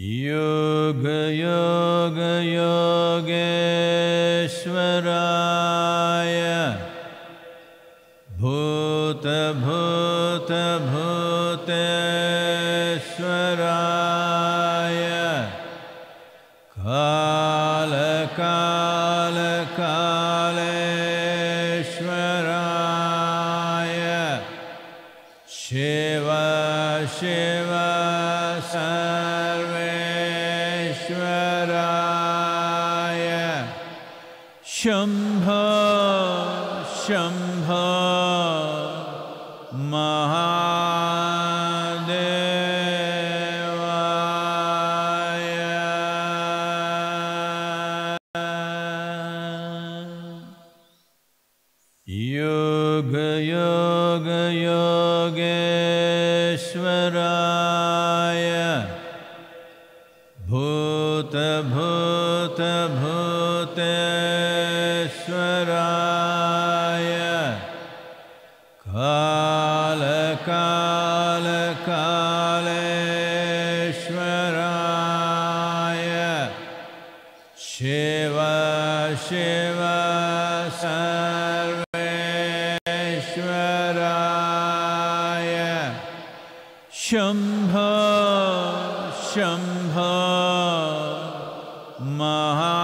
Yoga Yoga Yogeshwara Maha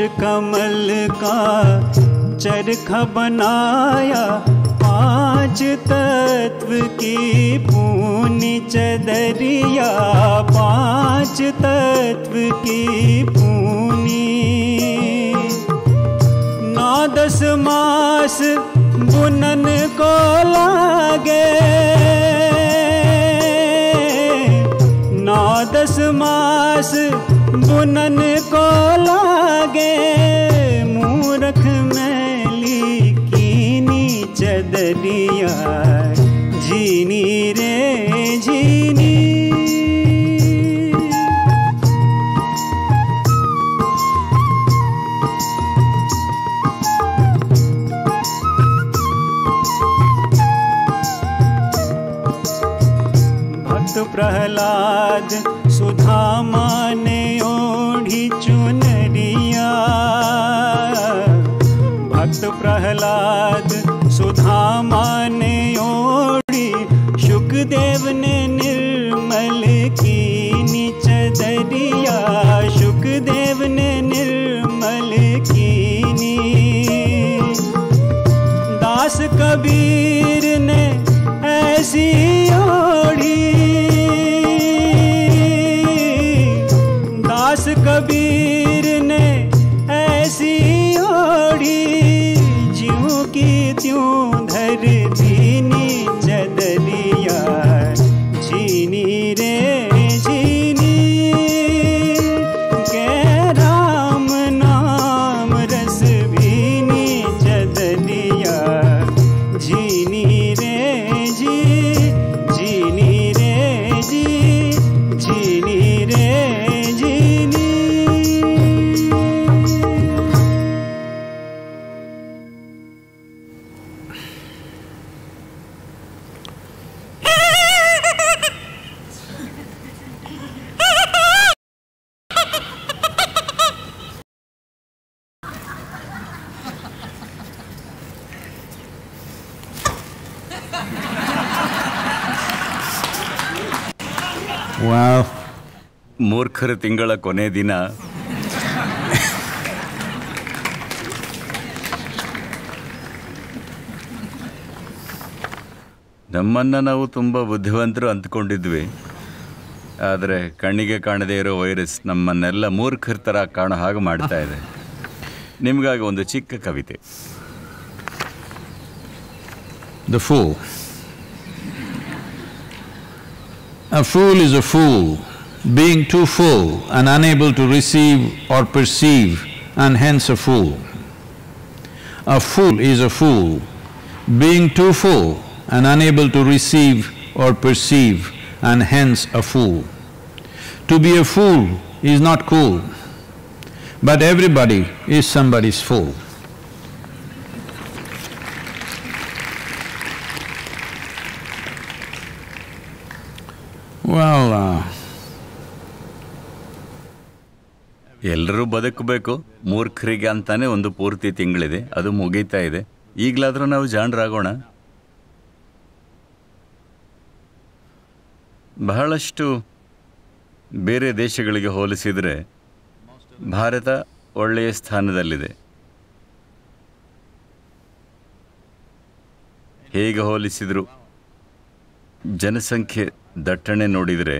अष्ट कमल का चरख बनाया पांच तत्व की पूनी चदरिया पांच तत्व की पूनी नौ दस मास बुनन को लागे नौ दस मास बुनन को ला लिया जीनी रे जीनी भक्त प्रहलाद सुधामा ने ओढ़ी चुनरिया भक्त प्रहलाद हाँ माने ओ ಮೂರ್ಖರ ತಿಂಗಳ ಕೊನೆ ದಿನ ನಮ್ಮನ್ನು ನಾವು ತುಂಬ ಬುದ್ಧಿವಂತರು ಅಂದ್ಕೊಂಡಿದ್ವಿ ಆದರೆ ಕಣ್ಣಿಗೆ ಕಾಣದೇ ಇರೋ ವೈರಸ್ ನಮ್ಮನ್ನೆಲ್ಲ ಮೂರ್ಖರ ಥರ ಕಾಣೋ ಹಾಗೆ ಮಾಡ್ತಾ ಇದೆ ನಿಮಗಾಗಿ ಒಂದು ಚಿಕ್ಕ ಕವಿತೆ the fool a fool is a fool being too full and unable to receive or perceive and hence a fool. A fool is a fool, being too full and unable to receive or perceive and hence a fool. To be a fool is not cool, but everybody is somebody's fool. Well, uh, ಎಲ್ಲರೂ ಬದುಕಬೇಕು ಮೂರ್ಖರಿಗೆ ಅಂತಾನೆ ಒಂದು ಪೂರ್ತಿ ತಿಂಗಳಿದೆ ಅದು ಮುಗೀತಾ ಇದೆ ಈಗಲಾದರೂ ನಾವು ಜಾಣರಾಗೋಣ ಬಹಳಷ್ಟು ಬೇರೆ ದೇಶಗಳಿಗೆ ಹೋಲಿಸಿದರೆ ಭಾರತ ಒಳ್ಳೆಯ ಸ್ಥಾನದಲ್ಲಿದೆ ಹೇಗೆ ಹೋಲಿಸಿದರು ಜನಸಂಖ್ಯೆ ದಟ್ಟಣೆ ನೋಡಿದರೆ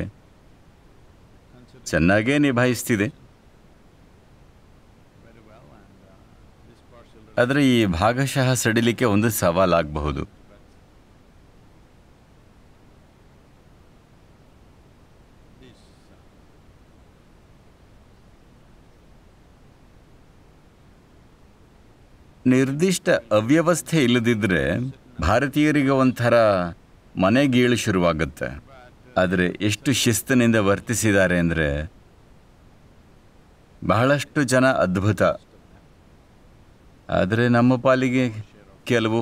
ಚೆನ್ನಾಗೇ ನಿಭಾಯಿಸ್ತಿದೆ ಆದರೆ ಈ ಭಾಗಶಃ ಸಡಿಲಿಕ್ಕೆ ಒಂದು ಸವಾಲಾಗಬಹುದು ನಿರ್ದಿಷ್ಟ ಅವ್ಯವಸ್ಥೆ ಇಲ್ಲದಿದ್ದರೆ ಭಾರತೀಯರಿಗೆ ಒಂಥರ ಮನೆಗೀಳು ಶುರುವಾಗುತ್ತೆ ಆದರೆ ಎಷ್ಟು ಶಿಸ್ತಿನಿಂದ ವರ್ತಿಸಿದ್ದಾರೆ ಅಂದರೆ ಬಹಳಷ್ಟು ಜನ ಅದ್ಭುತ ಆದರೆ ನಮ್ಮ ಪಾಲಿಗೆ ಕೆಲವು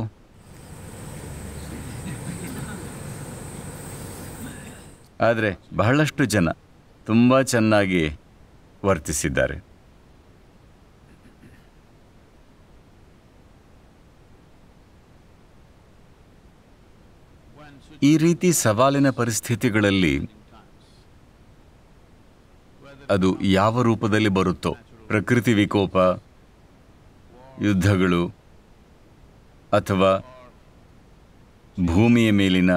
ಆದರೆ ಬಹಳಷ್ಟು ಜನ ತುಂಬ ಚೆನ್ನಾಗಿ ವರ್ತಿಸಿದ್ದಾರೆ ಈ ರೀತಿ ಸವಾಲಿನ ಪರಿಸ್ಥಿತಿಗಳಲ್ಲಿ ಅದು ಯಾವ ರೂಪದಲ್ಲಿ ಬರುತ್ತೋ ಪ್ರಕೃತಿ ವಿಕೋಪ ಯುದ್ಧಗಳು ಅಥವಾ ಭೂಮಿಯ ಮೇಲಿನ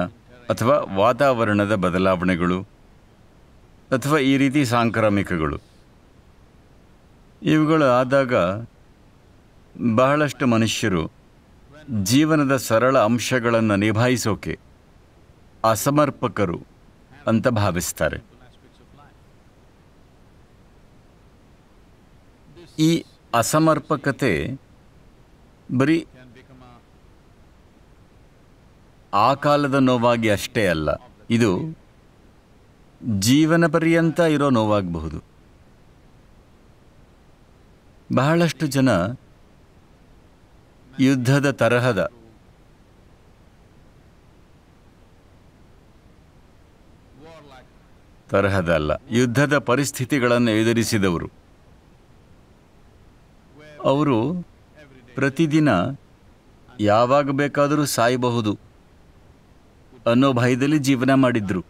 ಅಥವಾ ವಾತಾವರಣದ ಬದಲಾವಣೆಗಳು ಅಥವಾ ಈ ರೀತಿ ಸಾಂಕ್ರಾಮಿಕಗಳು ಇವುಗಳು ಆದಾಗ ಬಹಳಷ್ಟು ಮನುಷ್ಯರು ಜೀವನದ ಸರಳ ಅಂಶಗಳನ್ನು ನಿಭಾಯಿಸೋಕೆ ಅಸಮರ್ಪಕರು ಅಂತ ಭಾವಿಸ್ತಾರೆ ಈ ಅಸಮರ್ಪಕತೆ ಬರೀ ಆ ಕಾಲದ ನೋವಾಗಿ ಅಷ್ಟೇ ಅಲ್ಲ ಇದು ಜೀವನ ಪರ್ಯಂತ ಇರೋ ನೋವಾಗಬಹುದು ಬಹಳಷ್ಟು ಜನ ಯುದ್ಧದ ತರಹದ ತರಹದ ಅಲ್ಲ ಯುದ್ಧದ ಪರಿಸ್ಥಿತಿಗಳನ್ನು ಎದುರಿಸಿದವರು ಅವರು ಪ್ರತಿದಿನ ಯಾವಾಗ ಬೇಕಾದರೂ ಸಾಯಬಹುದು ಅನ್ನೋ ಭಯದಲ್ಲಿ ಜೀವನ ಮಾಡಿದ್ರು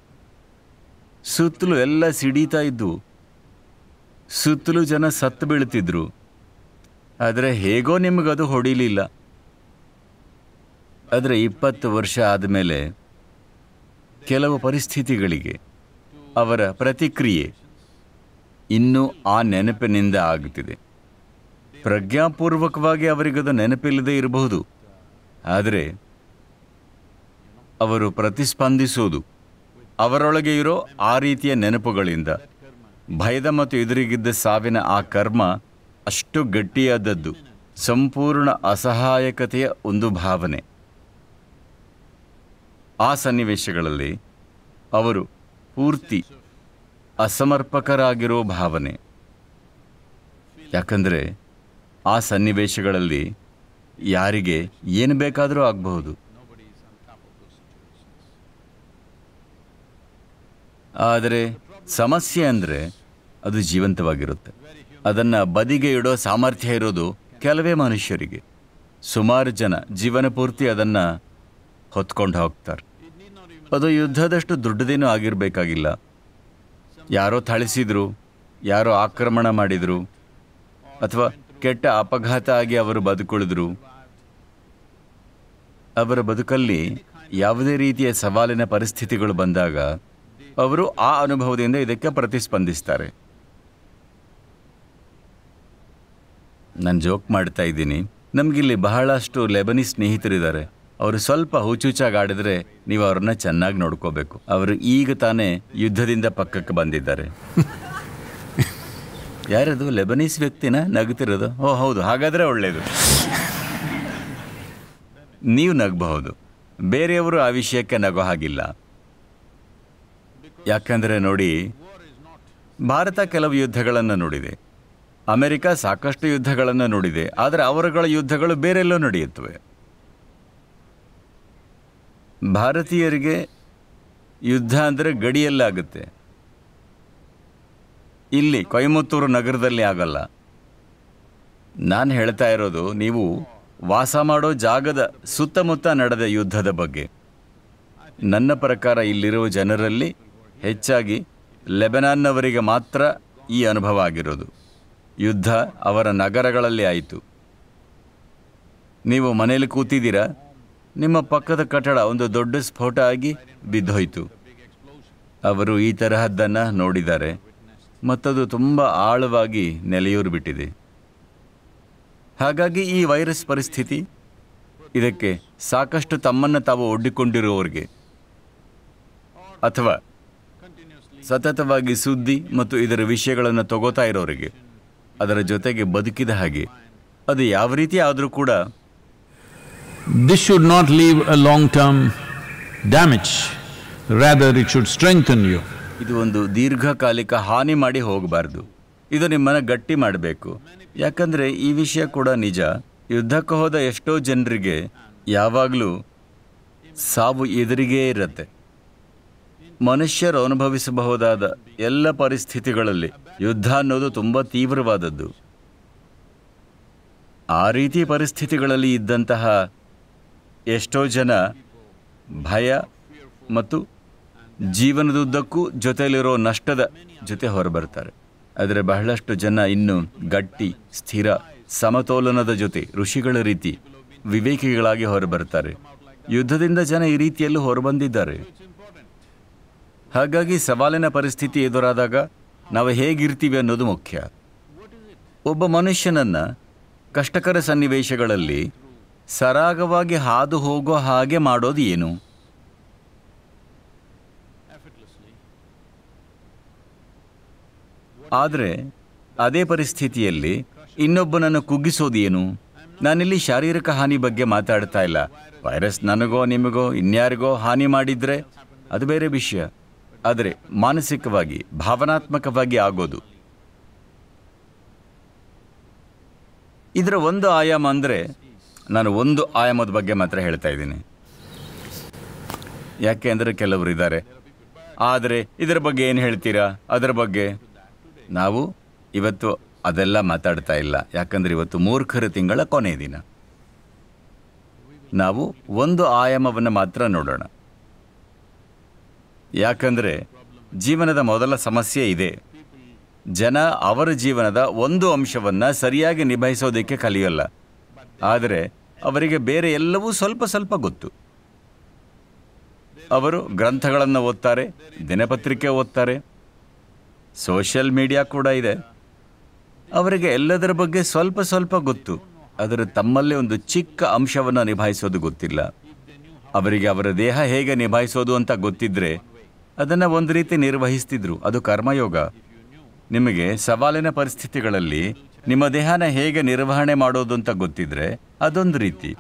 ಸುತ್ತಲೂ ಎಲ್ಲ ಸಿಡೀತಾ ಇದ್ದು ಸುತ್ತಲೂ ಜನ ಸತ್ತು ಬೀಳ್ತಿದ್ರು ಆದರೆ ಹೇಗೋ ನಿಮಗದು ಹೊಡಿಲಿಲ್ಲ ಆದರೆ ಇಪ್ಪತ್ತು ವರ್ಷ ಆದಮೇಲೆ ಕೆಲವು ಪರಿಸ್ಥಿತಿಗಳಿಗೆ ಅವರ ಪ್ರತಿಕ್ರಿಯೆ ಇನ್ನೂ ಆ ನೆನಪಿನಿಂದ ಆಗುತ್ತಿದೆ ಪ್ರಜ್ಞಾಪೂರ್ವಕವಾಗಿ ಅವರಿಗದು ನೆನಪಿಲ್ಲದೆ ಇರಬಹುದು ಆದರೆ ಅವರು ಪ್ರತಿಸ್ಪಂದಿಸೋದು ಅವರೊಳಗೆ ಇರೋ ಆ ರೀತಿಯ ನೆನಪುಗಳಿಂದ ಭಯದ ಮತ್ತು ಎದುರಿಗಿದ್ದ ಸಾವಿನ ಆ ಕರ್ಮ ಅಷ್ಟು ಗಟ್ಟಿಯಾದದ್ದು ಸಂಪೂರ್ಣ ಅಸಹಾಯಕತೆಯ ಒಂದು ಭಾವನೆ ಆ ಸನ್ನಿವೇಶಗಳಲ್ಲಿ ಅವರು ಪೂರ್ತಿ ಅಸಮರ್ಪಕರಾಗಿರೋ ಭಾವನೆ ಯಾಕಂದರೆ ಆ ಸನ್ನಿವೇಶಗಳಲ್ಲಿ ಯಾರಿಗೆ ಏನು ಬೇಕಾದರೂ ಆಗಬಹುದು ಆದರೆ ಸಮಸ್ಯೆ ಅಂದರೆ ಅದು ಜೀವಂತವಾಗಿರುತ್ತೆ ಅದನ್ನು ಬದಿಗೆ ಇಡೋ ಸಾಮರ್ಥ್ಯ ಇರೋದು ಕೆಲವೇ ಮನುಷ್ಯರಿಗೆ ಸುಮಾರು ಜನ ಜೀವನ ಪೂರ್ತಿ ಅದನ್ನು ಹೊತ್ಕೊಂಡು ಹೋಗ್ತಾರೆ ಅದು ಯುದ್ಧದಷ್ಟು ದೊಡ್ಡದೇನೂ ಆಗಿರಬೇಕಾಗಿಲ್ಲ ಯಾರೋ ಥಳಿಸಿದ್ರು ಯಾರೋ ಆಕ್ರಮಣ ಮಾಡಿದರು ಅಥವಾ ಕೆಟ್ಟ ಅಪಘಾತ ಆಗಿ ಅವರು ಬದುಕುಳಿದ್ರು ಅವರ ಬದುಕಲ್ಲಿ ಯಾವುದೇ ರೀತಿಯ ಸವಾಲಿನ ಪರಿಸ್ಥಿತಿಗಳು ಬಂದಾಗ ಅವರು ಆ ಅನುಭವದಿಂದ ಇದಕ್ಕೆ ಪ್ರತಿಸ್ಪಂದಿಸ್ತಾರೆ ನಾನು ಜೋಕ್ ಮಾಡ್ತಾ ಇದ್ದೀನಿ ನಮಗಿಲ್ಲಿ ಬಹಳಷ್ಟು ಲೆಬನಿ ಸ್ನೇಹಿತರಿದ್ದಾರೆ ಅವರು ಸ್ವಲ್ಪ ಹುಚ್ಚುಚ್ಚಾಗಿ ಆಡಿದ್ರೆ ನೀವು ಅವ್ರನ್ನ ಚೆನ್ನಾಗಿ ನೋಡ್ಕೋಬೇಕು ಅವರು ಈಗ ತಾನೇ ಯುದ್ಧದಿಂದ ಪಕ್ಕಕ್ಕೆ ಬಂದಿದ್ದಾರೆ ಯಾರದು ಲೆಬನೀಸ್ ವ್ಯಕ್ತಿನ ನಗುತ್ತಿರೋದು ಓ ಹೌದು ಹಾಗಾದರೆ ಒಳ್ಳೆಯದು ನೀವು ನಗಬಹುದು ಬೇರೆಯವರು ಆ ವಿಷಯಕ್ಕೆ ನಗೋ ಹಾಗಿಲ್ಲ ಯಾಕಂದರೆ ನೋಡಿ ಭಾರತ ಕೆಲವು ಯುದ್ಧಗಳನ್ನು ನೋಡಿದೆ ಅಮೆರಿಕ ಸಾಕಷ್ಟು ಯುದ್ಧಗಳನ್ನು ನೋಡಿದೆ ಆದರೆ ಅವರುಗಳ ಯುದ್ಧಗಳು ಬೇರೆಲ್ಲೋ ನಡೆಯುತ್ತವೆ ಭಾರತೀಯರಿಗೆ ಯುದ್ಧ ಅಂದರೆ ಗಡಿಯಲ್ಲಾಗುತ್ತೆ ಇಲ್ಲಿ ಕೊಯಮತ್ತೂರು ನಗರದಲ್ಲಿ ಆಗಲ್ಲ ನಾನು ಹೇಳ್ತಾ ಇರೋದು ನೀವು ವಾಸ ಮಾಡೋ ಜಾಗದ ಸುತ್ತಮುತ್ತ ನಡೆದ ಯುದ್ಧದ ಬಗ್ಗೆ ನನ್ನ ಪ್ರಕಾರ ಇಲ್ಲಿರುವ ಜನರಲ್ಲಿ ಹೆಚ್ಚಾಗಿ ಲೆಬನಾನ್ನವರಿಗೆ ಮಾತ್ರ ಈ ಅನುಭವ ಆಗಿರೋದು ಯುದ್ಧ ಅವರ ನಗರಗಳಲ್ಲಿ ಆಯಿತು ನೀವು ಮನೇಲಿ ಕೂತಿದ್ದೀರಾ ನಿಮ್ಮ ಪಕ್ಕದ ಕಟ್ಟಡ ಒಂದು ದೊಡ್ಡ ಸ್ಫೋಟ ಆಗಿ ಬಿದ್ದೋಯ್ತು ಅವರು ಈ ತರಹದ್ದನ್ನು ನೋಡಿದ್ದಾರೆ ಮತ್ತದು ತುಂಬ ಆಳವಾಗಿ ನೆಲೆಯೂರು ಬಿಟ್ಟಿದೆ ಹಾಗಾಗಿ ಈ ವೈರಸ್ ಪರಿಸ್ಥಿತಿ ಇದಕ್ಕೆ ಸಾಕಷ್ಟು ತಮ್ಮನ್ನು ತಾವು ಒಡ್ಡಿಕೊಂಡಿರುವವರಿಗೆ ಅಥವಾ ಸತತವಾಗಿ ಸುದ್ದಿ ಮತ್ತು ಇದರ ವಿಷಯಗಳನ್ನು ತಗೋತಾ ಇರೋರಿಗೆ ಅದರ ಜೊತೆಗೆ ಬದುಕಿದ ಹಾಗೆ ಅದು ಯಾವ ರೀತಿ ಆದರೂ ಕೂಡ this should not leave a long term damage rather it should strengthen you ಇದು ಒಂದು ದೀರ್ಘಕಾಲಿಕ ಹಾನಿ ಮಾಡಿ ಹೋಗಬಾರ್ದು ಇದು ನಿಮ್ಮನ್ನು ಗಟ್ಟಿ ಮಾಡಬೇಕು ಯಾಕಂದರೆ ಈ ವಿಷಯ ಕೂಡ ನಿಜ ಯುದ್ಧಕ್ಕೆ ಹೋದ ಎಷ್ಟೋ ಜನರಿಗೆ ಯಾವಾಗಲೂ ಸಾವು ಎದುರಿಗೇ ಇರುತ್ತೆ ಮನುಷ್ಯರು ಅನುಭವಿಸಬಹುದಾದ ಎಲ್ಲ ಪರಿಸ್ಥಿತಿಗಳಲ್ಲಿ ಯುದ್ಧ ಅನ್ನೋದು ತುಂಬ ತೀವ್ರವಾದದ್ದು ಆ ರೀತಿ ಪರಿಸ್ಥಿತಿಗಳಲ್ಲಿ ಇದ್ದಂತಹ ಎಷ್ಟೋ ಜನ ಭಯ ಮತ್ತು ಜೀವನದುದ್ದಕ್ಕೂ ಜೊತೆಯಲ್ಲಿರೋ ನಷ್ಟದ ಜೊತೆ ಹೊರಬರ್ತಾರೆ ಆದರೆ ಬಹಳಷ್ಟು ಜನ ಇನ್ನೂ ಗಟ್ಟಿ ಸ್ಥಿರ ಸಮತೋಲನದ ಜೊತೆ ಋಷಿಗಳ ರೀತಿ ವಿವೇಕಿಗಳಾಗಿ ಹೊರಬರ್ತಾರೆ ಯುದ್ಧದಿಂದ ಜನ ಈ ರೀತಿಯಲ್ಲೂ ಹೊರಬಂದಿದ್ದಾರೆ ಹಾಗಾಗಿ ಸವಾಲಿನ ಪರಿಸ್ಥಿತಿ ಎದುರಾದಾಗ ನಾವು ಹೇಗಿರ್ತೀವಿ ಅನ್ನೋದು ಮುಖ್ಯ ಒಬ್ಬ ಮನುಷ್ಯನನ್ನು ಕಷ್ಟಕರ ಸನ್ನಿವೇಶಗಳಲ್ಲಿ ಸರಾಗವಾಗಿ ಹಾದು ಹೋಗೋ ಹಾಗೆ ಮಾಡೋದು ಏನು ಆದರೆ ಅದೇ ಪರಿಸ್ಥಿತಿಯಲ್ಲಿ ಇನ್ನೊಬ್ಬನನ್ನು ಏನು ನಾನಿಲ್ಲಿ ಶಾರೀರಿಕ ಹಾನಿ ಬಗ್ಗೆ ಮಾತಾಡ್ತಾ ಇಲ್ಲ ವೈರಸ್ ನನಗೋ ನಿಮಗೋ ಇನ್ಯಾರಿಗೋ ಹಾನಿ ಮಾಡಿದರೆ ಅದು ಬೇರೆ ವಿಷಯ ಆದರೆ ಮಾನಸಿಕವಾಗಿ ಭಾವನಾತ್ಮಕವಾಗಿ ಆಗೋದು ಇದರ ಒಂದು ಆಯಾಮ ಅಂದರೆ ನಾನು ಒಂದು ಆಯಾಮದ ಬಗ್ಗೆ ಮಾತ್ರ ಹೇಳ್ತಾ ಇದ್ದೀನಿ ಯಾಕೆ ಅಂದರೆ ಕೆಲವರು ಇದ್ದಾರೆ ಆದರೆ ಇದರ ಬಗ್ಗೆ ಏನು ಹೇಳ್ತೀರಾ ಅದರ ಬಗ್ಗೆ ನಾವು ಇವತ್ತು ಅದೆಲ್ಲ ಮಾತಾಡ್ತಾ ಇಲ್ಲ ಯಾಕಂದರೆ ಇವತ್ತು ಮೂರ್ಖರ ತಿಂಗಳ ಕೊನೆಯ ದಿನ ನಾವು ಒಂದು ಆಯಾಮವನ್ನು ಮಾತ್ರ ನೋಡೋಣ ಯಾಕಂದರೆ ಜೀವನದ ಮೊದಲ ಸಮಸ್ಯೆ ಇದೆ ಜನ ಅವರ ಜೀವನದ ಒಂದು ಅಂಶವನ್ನು ಸರಿಯಾಗಿ ನಿಭಾಯಿಸೋದಕ್ಕೆ ಕಲಿಯೋಲ್ಲ ಆದರೆ ಅವರಿಗೆ ಬೇರೆ ಎಲ್ಲವೂ ಸ್ವಲ್ಪ ಸ್ವಲ್ಪ ಗೊತ್ತು ಅವರು ಗ್ರಂಥಗಳನ್ನು ಓದ್ತಾರೆ ದಿನಪತ್ರಿಕೆ ಓದ್ತಾರೆ ಸೋಷಿಯಲ್ ಮೀಡಿಯಾ ಕೂಡ ಇದೆ ಅವರಿಗೆ ಎಲ್ಲದರ ಬಗ್ಗೆ ಸ್ವಲ್ಪ ಸ್ವಲ್ಪ ಗೊತ್ತು ಆದರೆ ತಮ್ಮಲ್ಲೇ ಒಂದು ಚಿಕ್ಕ ಅಂಶವನ್ನು ನಿಭಾಯಿಸೋದು ಗೊತ್ತಿಲ್ಲ ಅವರಿಗೆ ಅವರ ದೇಹ ಹೇಗೆ ನಿಭಾಯಿಸೋದು ಅಂತ ಗೊತ್ತಿದ್ರೆ ಅದನ್ನು ಒಂದು ರೀತಿ ನಿರ್ವಹಿಸ್ತಿದ್ರು ಅದು ಕರ್ಮಯೋಗ ನಿಮಗೆ ಸವಾಲಿನ ಪರಿಸ್ಥಿತಿಗಳಲ್ಲಿ ನಿಮ್ಮ ದೇಹನ ಹೇಗೆ ನಿರ್ವಹಣೆ ಮಾಡೋದು ಅಂತ ಗೊತ್ತಿದ್ರೆ ಅದೊಂದು ರೀತಿ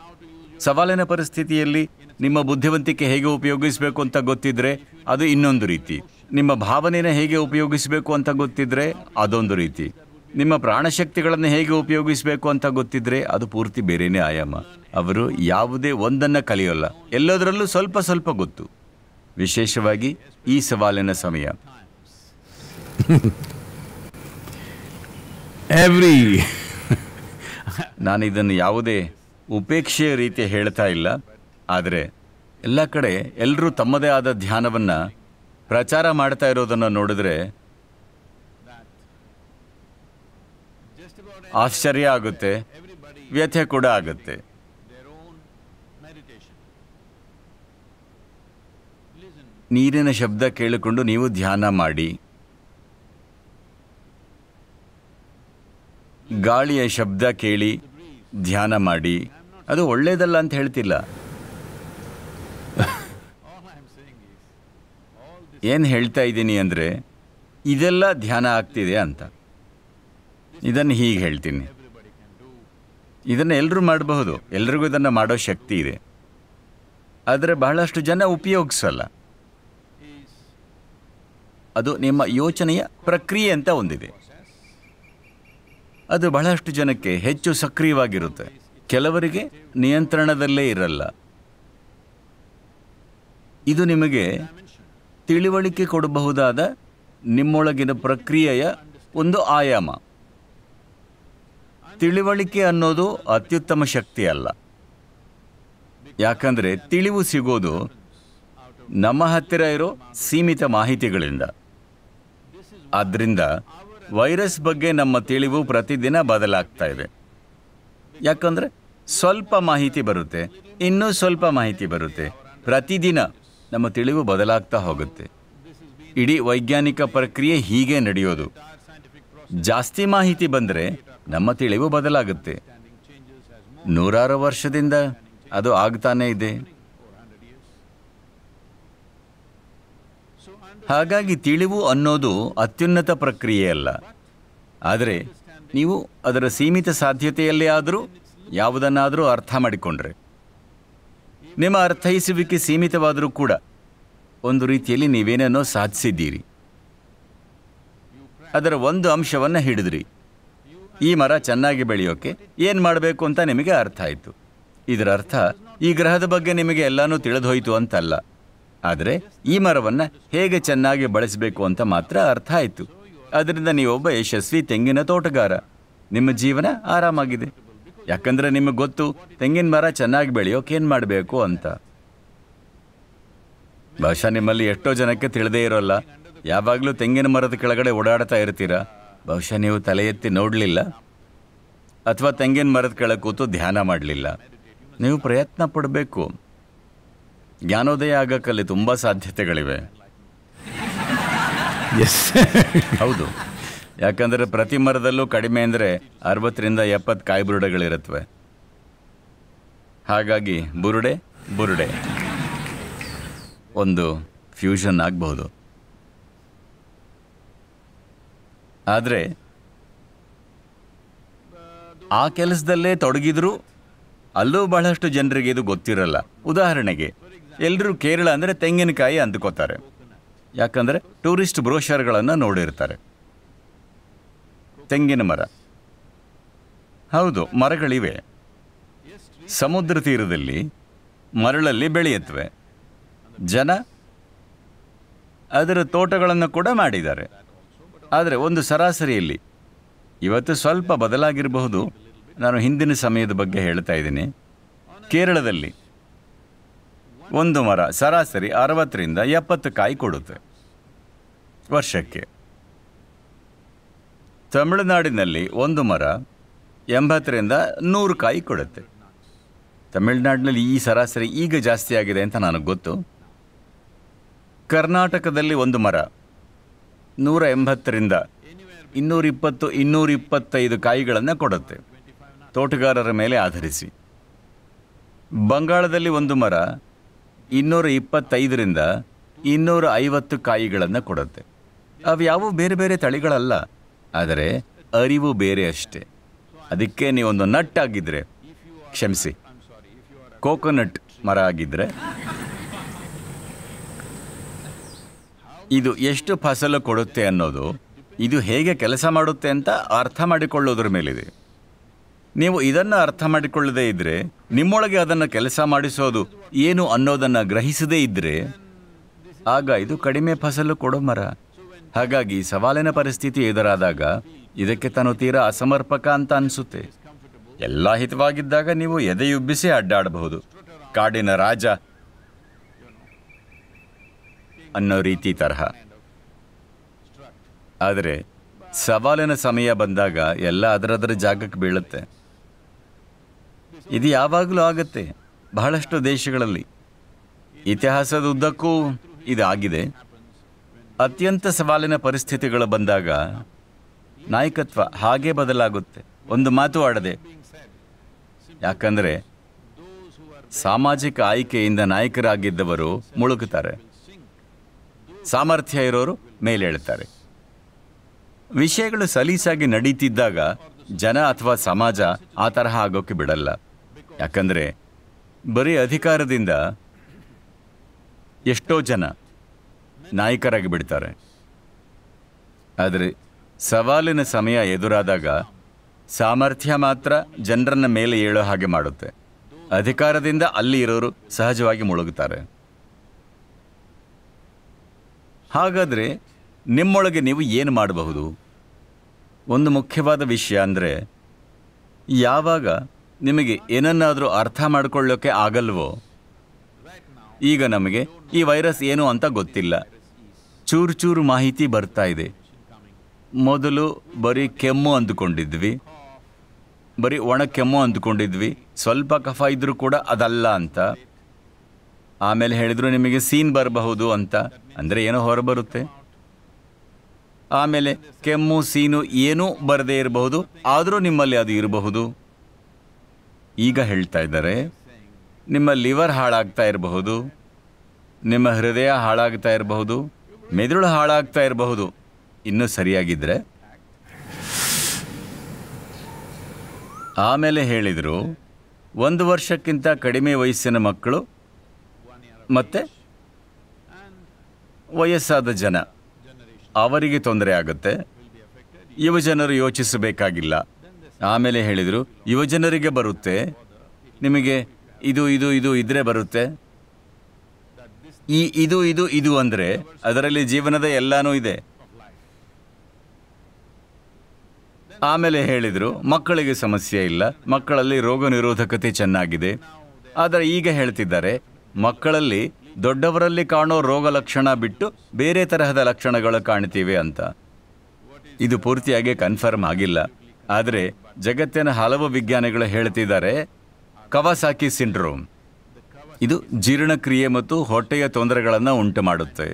ಸವಾಲಿನ ಪರಿಸ್ಥಿತಿಯಲ್ಲಿ ನಿಮ್ಮ ಬುದ್ಧಿವಂತಿಕೆ ಹೇಗೆ ಉಪಯೋಗಿಸಬೇಕು ಅಂತ ಗೊತ್ತಿದ್ರೆ ಅದು ಇನ್ನೊಂದು ರೀತಿ ನಿಮ್ಮ ಭಾವನೆಯ ಹೇಗೆ ಉಪಯೋಗಿಸಬೇಕು ಅಂತ ಗೊತ್ತಿದ್ರೆ ಅದೊಂದು ರೀತಿ ನಿಮ್ಮ ಪ್ರಾಣಶಕ್ತಿಗಳನ್ನು ಹೇಗೆ ಉಪಯೋಗಿಸಬೇಕು ಅಂತ ಗೊತ್ತಿದ್ರೆ ಅದು ಪೂರ್ತಿ ಬೇರೆಯೇ ಆಯಾಮ ಅವರು ಯಾವುದೇ ಒಂದನ್ನು ಕಲಿಯೋಲ್ಲ ಎಲ್ಲದರಲ್ಲೂ ಸ್ವಲ್ಪ ಸ್ವಲ್ಪ ಗೊತ್ತು ವಿಶೇಷವಾಗಿ ಈ ಸವಾಲಿನ ಸಮಯ ಎವ್ರಿ ನಾನು ಇದನ್ನು ಯಾವುದೇ ಉಪೇಕ್ಷೆಯ ರೀತಿ ಹೇಳ್ತಾ ಇಲ್ಲ ಆದರೆ ಎಲ್ಲ ಕಡೆ ಎಲ್ಲರೂ ತಮ್ಮದೇ ಆದ ಧ್ಯಾನವನ್ನು ಪ್ರಚಾರ ಮಾಡ್ತಾ ಇರೋದನ್ನು ನೋಡಿದ್ರೆ ಆಶ್ಚರ್ಯ ಆಗುತ್ತೆ ವ್ಯಥೆ ಕೂಡ ಆಗುತ್ತೆ ನೀರಿನ ಶಬ್ದ ಕೇಳಿಕೊಂಡು ನೀವು ಧ್ಯಾನ ಮಾಡಿ ಗಾಳಿಯ ಶಬ್ದ ಕೇಳಿ ಧ್ಯಾನ ಮಾಡಿ ಅದು ಒಳ್ಳೆಯದಲ್ಲ ಅಂತ ಹೇಳ್ತಿಲ್ಲ ಏನು ಹೇಳ್ತಾ ಇದ್ದೀನಿ ಅಂದರೆ ಇದೆಲ್ಲ ಧ್ಯಾನ ಆಗ್ತಿದೆ ಅಂತ ಇದನ್ನು ಹೀಗೆ ಹೇಳ್ತೀನಿ ಇದನ್ನು ಎಲ್ಲರೂ ಮಾಡಬಹುದು ಎಲ್ರಿಗೂ ಇದನ್ನು ಮಾಡೋ ಶಕ್ತಿ ಇದೆ ಆದರೆ ಬಹಳಷ್ಟು ಜನ ಉಪಯೋಗಿಸಲ್ಲ ಅದು ನಿಮ್ಮ ಯೋಚನೆಯ ಪ್ರಕ್ರಿಯೆ ಅಂತ ಒಂದಿದೆ ಅದು ಬಹಳಷ್ಟು ಜನಕ್ಕೆ ಹೆಚ್ಚು ಸಕ್ರಿಯವಾಗಿರುತ್ತೆ ಕೆಲವರಿಗೆ ನಿಯಂತ್ರಣದಲ್ಲೇ ಇರಲ್ಲ ಇದು ನಿಮಗೆ ತಿಳಿವಳಿಕೆ ಕೊಡಬಹುದಾದ ನಿಮ್ಮೊಳಗಿನ ಪ್ರಕ್ರಿಯೆಯ ಒಂದು ಆಯಾಮ ತಿಳಿವಳಿಕೆ ಅನ್ನೋದು ಅತ್ಯುತ್ತಮ ಶಕ್ತಿ ಅಲ್ಲ ಯಾಕಂದರೆ ತಿಳಿವು ಸಿಗೋದು ನಮ್ಮ ಹತ್ತಿರ ಇರೋ ಸೀಮಿತ ಮಾಹಿತಿಗಳಿಂದ ಆದ್ದರಿಂದ ವೈರಸ್ ಬಗ್ಗೆ ನಮ್ಮ ತಿಳಿವು ಪ್ರತಿದಿನ ಬದಲಾಗ್ತಾ ಇದೆ ಯಾಕಂದರೆ ಸ್ವಲ್ಪ ಮಾಹಿತಿ ಬರುತ್ತೆ ಇನ್ನೂ ಸ್ವಲ್ಪ ಮಾಹಿತಿ ಬರುತ್ತೆ ಪ್ರತಿದಿನ ನಮ್ಮ ತಿಳಿವು ಬದಲಾಗ್ತಾ ಹೋಗುತ್ತೆ ಇಡೀ ವೈಜ್ಞಾನಿಕ ಪ್ರಕ್ರಿಯೆ ಹೀಗೆ ನಡೆಯೋದು ಜಾಸ್ತಿ ಮಾಹಿತಿ ಬಂದರೆ ನಮ್ಮ ತಿಳಿವು ಬದಲಾಗುತ್ತೆ ನೂರಾರು ವರ್ಷದಿಂದ ಅದು ಆಗ್ತಾನೇ ಇದೆ ಹಾಗಾಗಿ ತಿಳಿವು ಅನ್ನೋದು ಅತ್ಯುನ್ನತ ಪ್ರಕ್ರಿಯೆ ಅಲ್ಲ ಆದರೆ ನೀವು ಅದರ ಸೀಮಿತ ಸಾಧ್ಯತೆಯಲ್ಲೇ ಆದರೂ ಯಾವುದನ್ನಾದರೂ ಅರ್ಥ ಮಾಡಿಕೊಂಡ್ರೆ ನಿಮ್ಮ ಅರ್ಥೈಸುವಿಕೆ ಸೀಮಿತವಾದರೂ ಕೂಡ ಒಂದು ರೀತಿಯಲ್ಲಿ ನೀವೇನನ್ನೋ ಸಾಧಿಸಿದ್ದೀರಿ ಅದರ ಒಂದು ಅಂಶವನ್ನು ಹಿಡಿದ್ರಿ ಈ ಮರ ಚೆನ್ನಾಗಿ ಬೆಳೆಯೋಕೆ ಏನು ಮಾಡಬೇಕು ಅಂತ ನಿಮಗೆ ಅರ್ಥ ಆಯಿತು ಇದರ ಅರ್ಥ ಈ ಗ್ರಹದ ಬಗ್ಗೆ ನಿಮಗೆ ಎಲ್ಲನೂ ತಿಳಿದೋಯ್ತು ಅಂತಲ್ಲ ಆದರೆ ಈ ಮರವನ್ನು ಹೇಗೆ ಚೆನ್ನಾಗಿ ಬಳಸಬೇಕು ಅಂತ ಮಾತ್ರ ಅರ್ಥ ಆಯಿತು ಅದರಿಂದ ನೀವೊಬ್ಬ ಯಶಸ್ವಿ ತೆಂಗಿನ ತೋಟಗಾರ ನಿಮ್ಮ ಜೀವನ ಆರಾಮಾಗಿದೆ ಯಾಕಂದರೆ ನಿಮಗೆ ಗೊತ್ತು ತೆಂಗಿನ ಮರ ಚೆನ್ನಾಗಿ ಬೆಳೆಯೋಕೆ ಏನು ಮಾಡಬೇಕು ಅಂತ ಬಹುಶಃ ನಿಮ್ಮಲ್ಲಿ ಎಷ್ಟೋ ಜನಕ್ಕೆ ತಿಳಿದೇ ಇರೋಲ್ಲ ಯಾವಾಗಲೂ ತೆಂಗಿನ ಮರದ ಕೆಳಗಡೆ ಓಡಾಡ್ತಾ ಇರ್ತೀರಾ ಬಹುಶಃ ನೀವು ತಲೆ ಎತ್ತಿ ನೋಡಲಿಲ್ಲ ಅಥವಾ ತೆಂಗಿನ ಮರದ ಕೆಳಗೆ ಕೂತು ಧ್ಯಾನ ಮಾಡಲಿಲ್ಲ ನೀವು ಪ್ರಯತ್ನ ಪಡಬೇಕು ಜ್ಞಾನೋದಯ ಆಗಕ್ಕಲ್ಲಿ ತುಂಬ ಸಾಧ್ಯತೆಗಳಿವೆ ಎಸ್ ಹೌದು ಯಾಕಂದರೆ ಪ್ರತಿ ಮರದಲ್ಲೂ ಕಡಿಮೆ ಅಂದರೆ ಅರವತ್ತರಿಂದ ಎಪ್ಪತ್ತು ಕಾಯಿ ಬುರುಡೆಗಳಿರುತ್ತವೆ ಹಾಗಾಗಿ ಬುರುಡೆ ಬುರುಡೆ ಒಂದು ಫ್ಯೂಷನ್ ಆಗಬಹುದು ಆದರೆ ಆ ಕೆಲಸದಲ್ಲೇ ತೊಡಗಿದ್ರು ಅಲ್ಲೂ ಬಹಳಷ್ಟು ಜನರಿಗೆ ಇದು ಗೊತ್ತಿರಲ್ಲ ಉದಾಹರಣೆಗೆ ಎಲ್ಲರೂ ಕೇರಳ ಅಂದರೆ ತೆಂಗಿನಕಾಯಿ ಅಂದ್ಕೋತಾರೆ ಯಾಕಂದರೆ ಟೂರಿಸ್ಟ್ ಬ್ರೋಷರ್ಗಳನ್ನು ನೋಡಿರ್ತಾರೆ ತೆಂಗಿನ ಮರ ಹೌದು ಮರಗಳಿವೆ ಸಮುದ್ರ ತೀರದಲ್ಲಿ ಮರಳಲ್ಲಿ ಬೆಳೆಯುತ್ತವೆ ಜನ ಅದರ ತೋಟಗಳನ್ನು ಕೂಡ ಮಾಡಿದ್ದಾರೆ ಆದರೆ ಒಂದು ಸರಾಸರಿಯಲ್ಲಿ ಇವತ್ತು ಸ್ವಲ್ಪ ಬದಲಾಗಿರಬಹುದು ನಾನು ಹಿಂದಿನ ಸಮಯದ ಬಗ್ಗೆ ಹೇಳ್ತಾ ಇದ್ದೀನಿ ಕೇರಳದಲ್ಲಿ ಒಂದು ಮರ ಸರಾಸರಿ ಅರವತ್ತರಿಂದ ಎಪ್ಪತ್ತು ಕಾಯಿ ಕೊಡುತ್ತೆ ವರ್ಷಕ್ಕೆ ತಮಿಳುನಾಡಿನಲ್ಲಿ ಒಂದು ಮರ ಎಂಬತ್ತರಿಂದ ನೂರು ಕಾಯಿ ಕೊಡುತ್ತೆ ತಮಿಳುನಾಡಿನಲ್ಲಿ ಈ ಸರಾಸರಿ ಈಗ ಜಾಸ್ತಿ ಆಗಿದೆ ಅಂತ ನನಗೆ ಗೊತ್ತು ಕರ್ನಾಟಕದಲ್ಲಿ ಒಂದು ಮರ ನೂರ ಎಂಬತ್ತರಿಂದ ಇನ್ನೂರಿಪ್ಪತ್ತು ಇಪ್ಪತ್ತೈದು ಕಾಯಿಗಳನ್ನು ಕೊಡುತ್ತೆ ತೋಟಗಾರರ ಮೇಲೆ ಆಧರಿಸಿ ಬಂಗಾಳದಲ್ಲಿ ಒಂದು ಮರ ಇನ್ನೂರ ಇಪ್ಪತ್ತೈದರಿಂದ ಇನ್ನೂರ ಐವತ್ತು ಕಾಯಿಗಳನ್ನು ಕೊಡುತ್ತೆ ಅವು ಯಾವ ಬೇರೆ ಬೇರೆ ತಳಿಗಳಲ್ಲ ಆದರೆ ಅರಿವು ಬೇರೆ ಅಷ್ಟೇ ಅದಕ್ಕೆ ನೀವೊಂದು ನಟ್ ಆಗಿದ್ರೆ ಕ್ಷಮಿಸಿ ಕೋಕೋನಟ್ ಮರ ಆಗಿದ್ರೆ ಇದು ಎಷ್ಟು ಫಸಲು ಕೊಡುತ್ತೆ ಅನ್ನೋದು ಇದು ಹೇಗೆ ಕೆಲಸ ಮಾಡುತ್ತೆ ಅಂತ ಅರ್ಥ ಮಾಡಿಕೊಳ್ಳೋದ್ರ ಮೇಲಿದೆ ನೀವು ಇದನ್ನು ಅರ್ಥ ಮಾಡಿಕೊಳ್ಳದೇ ಇದ್ರೆ ನಿಮ್ಮೊಳಗೆ ಅದನ್ನು ಕೆಲಸ ಮಾಡಿಸೋದು ಏನು ಅನ್ನೋದನ್ನು ಗ್ರಹಿಸದೇ ಇದ್ರೆ ಆಗ ಇದು ಕಡಿಮೆ ಫಸಲು ಕೊಡೋ ಮರ ಹಾಗಾಗಿ ಸವಾಲಿನ ಪರಿಸ್ಥಿತಿ ಎದುರಾದಾಗ ಇದಕ್ಕೆ ತಾನು ತೀರಾ ಅಸಮರ್ಪಕ ಅಂತ ಅನಿಸುತ್ತೆ ಎಲ್ಲ ಹಿತವಾಗಿದ್ದಾಗ ನೀವು ಎದೆಯುಬ್ಬಿಸಿ ಅಡ್ಡಾಡಬಹುದು ಕಾಡಿನ ರಾಜ ಅನ್ನೋ ರೀತಿ ತರಹ ಆದರೆ ಸವಾಲಿನ ಸಮಯ ಬಂದಾಗ ಎಲ್ಲ ಅದರದರ ಜಾಗಕ್ಕೆ ಬೀಳುತ್ತೆ ಇದು ಯಾವಾಗಲೂ ಆಗುತ್ತೆ ಬಹಳಷ್ಟು ದೇಶಗಳಲ್ಲಿ ಇತಿಹಾಸದ ಉದ್ದಕ್ಕೂ ಇದಾಗಿದೆ ಅತ್ಯಂತ ಸವಾಲಿನ ಪರಿಸ್ಥಿತಿಗಳು ಬಂದಾಗ ನಾಯಕತ್ವ ಹಾಗೆ ಬದಲಾಗುತ್ತೆ ಒಂದು ಮಾತು ಆಡದೆ ಯಾಕಂದರೆ ಸಾಮಾಜಿಕ ಆಯ್ಕೆಯಿಂದ ನಾಯಕರಾಗಿದ್ದವರು ಮುಳುಗುತ್ತಾರೆ ಸಾಮರ್ಥ್ಯ ಇರೋರು ಮೇಲೇಳ್ತಾರೆ ವಿಷಯಗಳು ಸಲೀಸಾಗಿ ನಡೀತಿದ್ದಾಗ ಜನ ಅಥವಾ ಸಮಾಜ ಆ ತರಹ ಆಗೋಕೆ ಬಿಡಲ್ಲ ಯಾಕಂದರೆ ಬರೀ ಅಧಿಕಾರದಿಂದ ಎಷ್ಟೋ ಜನ ನಾಯಕರಾಗಿ ಬಿಡ್ತಾರೆ ಆದರೆ ಸವಾಲಿನ ಸಮಯ ಎದುರಾದಾಗ ಸಾಮರ್ಥ್ಯ ಮಾತ್ರ ಜನರನ್ನ ಮೇಲೆ ಏಳೋ ಹಾಗೆ ಮಾಡುತ್ತೆ ಅಧಿಕಾರದಿಂದ ಅಲ್ಲಿ ಇರೋರು ಸಹಜವಾಗಿ ಮುಳುಗುತ್ತಾರೆ ಹಾಗಾದರೆ ನಿಮ್ಮೊಳಗೆ ನೀವು ಏನು ಮಾಡಬಹುದು ಒಂದು ಮುಖ್ಯವಾದ ವಿಷಯ ಅಂದರೆ ಯಾವಾಗ ನಿಮಗೆ ಏನನ್ನಾದರೂ ಅರ್ಥ ಮಾಡಿಕೊಳ್ಳೋಕ್ಕೆ ಆಗಲ್ವೋ ಈಗ ನಮಗೆ ಈ ವೈರಸ್ ಏನು ಅಂತ ಗೊತ್ತಿಲ್ಲ ಚೂರು ಚೂರು ಮಾಹಿತಿ ಬರ್ತಾ ಇದೆ ಮೊದಲು ಬರೀ ಕೆಮ್ಮು ಅಂದುಕೊಂಡಿದ್ವಿ ಬರೀ ಒಣ ಕೆಮ್ಮು ಅಂದ್ಕೊಂಡಿದ್ವಿ ಸ್ವಲ್ಪ ಕಫ ಇದ್ದರೂ ಕೂಡ ಅದಲ್ಲ ಅಂತ ಆಮೇಲೆ ಹೇಳಿದ್ರು ನಿಮಗೆ ಸೀನ್ ಬರಬಹುದು ಅಂತ ಅಂದರೆ ಏನೋ ಹೊರಬರುತ್ತೆ ಆಮೇಲೆ ಕೆಮ್ಮು ಸೀನು ಏನೂ ಬರದೇ ಇರಬಹುದು ಆದರೂ ನಿಮ್ಮಲ್ಲಿ ಅದು ಇರಬಹುದು ಈಗ ಹೇಳ್ತಾ ಇದ್ದಾರೆ ನಿಮ್ಮ ಲಿವರ್ ಹಾಳಾಗ್ತಾ ಇರಬಹುದು ನಿಮ್ಮ ಹೃದಯ ಹಾಳಾಗ್ತಾ ಇರಬಹುದು ಮೆದುಳು ಹಾಳಾಗ್ತಾ ಇರಬಹುದು ಇನ್ನೂ ಸರಿಯಾಗಿದ್ದರೆ ಆಮೇಲೆ ಹೇಳಿದರು ಒಂದು ವರ್ಷಕ್ಕಿಂತ ಕಡಿಮೆ ವಯಸ್ಸಿನ ಮಕ್ಕಳು ಮತ್ತೆ ವಯಸ್ಸಾದ ಜನ ಅವರಿಗೆ ತೊಂದರೆ ಆಗುತ್ತೆ ಯುವಜನರು ಯೋಚಿಸಬೇಕಾಗಿಲ್ಲ ಆಮೇಲೆ ಹೇಳಿದರು ಯುವಜನರಿಗೆ ಬರುತ್ತೆ ನಿಮಗೆ ಇದು ಇದು ಇದು ಇದ್ರೆ ಬರುತ್ತೆ ಈ ಇದು ಇದು ಇದು ಅಂದರೆ ಅದರಲ್ಲಿ ಜೀವನದ ಎಲ್ಲಾನು ಇದೆ ಆಮೇಲೆ ಹೇಳಿದರು ಮಕ್ಕಳಿಗೆ ಸಮಸ್ಯೆ ಇಲ್ಲ ಮಕ್ಕಳಲ್ಲಿ ರೋಗ ನಿರೋಧಕತೆ ಚೆನ್ನಾಗಿದೆ ಆದರೆ ಈಗ ಹೇಳ್ತಿದ್ದಾರೆ ಮಕ್ಕಳಲ್ಲಿ ದೊಡ್ಡವರಲ್ಲಿ ಕಾಣೋ ರೋಗ ಲಕ್ಷಣ ಬಿಟ್ಟು ಬೇರೆ ತರಹದ ಲಕ್ಷಣಗಳು ಕಾಣ್ತೀವಿ ಅಂತ ಇದು ಪೂರ್ತಿಯಾಗಿ ಕನ್ಫರ್ಮ್ ಆಗಿಲ್ಲ ಆದರೆ ಜಗತ್ತಿನ ಹಲವು ವಿಜ್ಞಾನಿಗಳು ಹೇಳ್ತಿದ್ದಾರೆ ಕವಾಸಾಕಿ ಸಿಂಡ್ರೋಮ್ ಇದು ಜೀರ್ಣಕ್ರಿಯೆ ಮತ್ತು ಹೊಟ್ಟೆಯ ತೊಂದರೆಗಳನ್ನು ಉಂಟು ಮಾಡುತ್ತೆ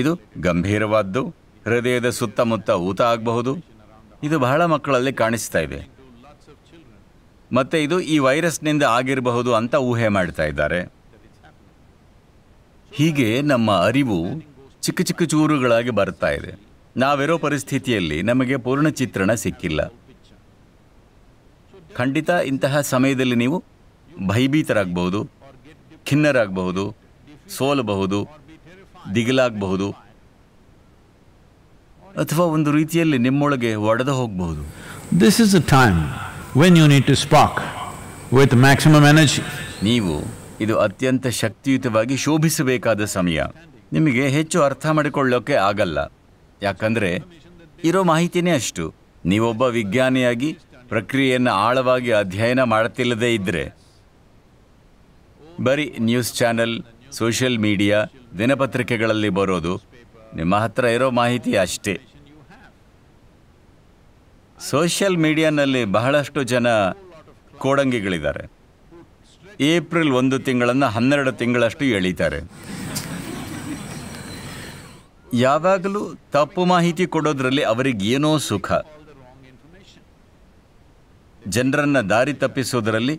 ಇದು ಗಂಭೀರವಾದ್ದು ಹೃದಯದ ಸುತ್ತಮುತ್ತ ಊತ ಆಗಬಹುದು ಇದು ಬಹಳ ಮಕ್ಕಳಲ್ಲಿ ಕಾಣಿಸ್ತಾ ಇದೆ ಮತ್ತೆ ಇದು ಈ ವೈರಸ್ನಿಂದ ಆಗಿರಬಹುದು ಅಂತ ಊಹೆ ಮಾಡ್ತಾ ಇದ್ದಾರೆ ಹೀಗೆ ನಮ್ಮ ಅರಿವು ಚಿಕ್ಕ ಚಿಕ್ಕ ಚೂರುಗಳಾಗಿ ಬರ್ತಾ ಇದೆ ನಾವಿರೋ ಪರಿಸ್ಥಿತಿಯಲ್ಲಿ ನಮಗೆ ಪೂರ್ಣ ಚಿತ್ರಣ ಸಿಕ್ಕಿಲ್ಲ ಖಂಡಿತ ಇಂತಹ ಸಮಯದಲ್ಲಿ ನೀವು ಭಯಭೀತರಾಗಬಹುದು ಖಿನ್ನರಾಗಬಹುದು ಸೋಲಬಹುದು ದಿಗಿಲಾಗಬಹುದು ಅಥವಾ ಒಂದು ರೀತಿಯಲ್ಲಿ ನಿಮ್ಮೊಳಗೆ ಒಡೆದು ಹೋಗಬಹುದು this is a time when you need to spark with maximum energy ನೀವು ಇದು ಅತ್ಯಂತ ಶಕ್ತಿಯುತವಾಗಿ ಶೋಭಿಸಬೇಕಾದ ಸಮಯ ನಿಮಗೆ ಹೆಚ್ಚು ಅರ್ಥ ಮಾಡಿಕೊಳ್ಳೋಕೆ ಆಗಲ್ಲ ಯಾಕಂದರೆ ಇರೋ ಮಾಹಿತಿನೇ ಅಷ್ಟು ನೀವೊಬ್ಬ ವಿಜ್ಞಾನಿಯಾಗಿ ಪ್ರಕ್ರಿಯೆಯನ್ನು ಆಳವಾಗಿ ಅಧ್ಯಯನ ಮಾಡುತ್ತಿಲ್ಲದೇ ಇದ್ದರೆ ಬರೀ ನ್ಯೂಸ್ ಚಾನೆಲ್ ಸೋಷಿಯಲ್ ಮೀಡಿಯಾ ದಿನಪತ್ರಿಕೆಗಳಲ್ಲಿ ಬರೋದು ನಿಮ್ಮ ಹತ್ರ ಇರೋ ಮಾಹಿತಿ ಅಷ್ಟೇ ಸೋಷಿಯಲ್ ಮೀಡಿಯಾನಲ್ಲಿ ಬಹಳಷ್ಟು ಜನ ಕೋಡಂಗಿಗಳಿದ್ದಾರೆ ಏಪ್ರಿಲ್ ಒಂದು ತಿಂಗಳನ್ನು ಹನ್ನೆರಡು ತಿಂಗಳಷ್ಟು ಎಳೀತಾರೆ ಯಾವಾಗಲೂ ತಪ್ಪು ಮಾಹಿತಿ ಕೊಡೋದ್ರಲ್ಲಿ ಅವರಿಗೇನೋ ಸುಖ ಜನರನ್ನು ದಾರಿ ತಪ್ಪಿಸೋದರಲ್ಲಿ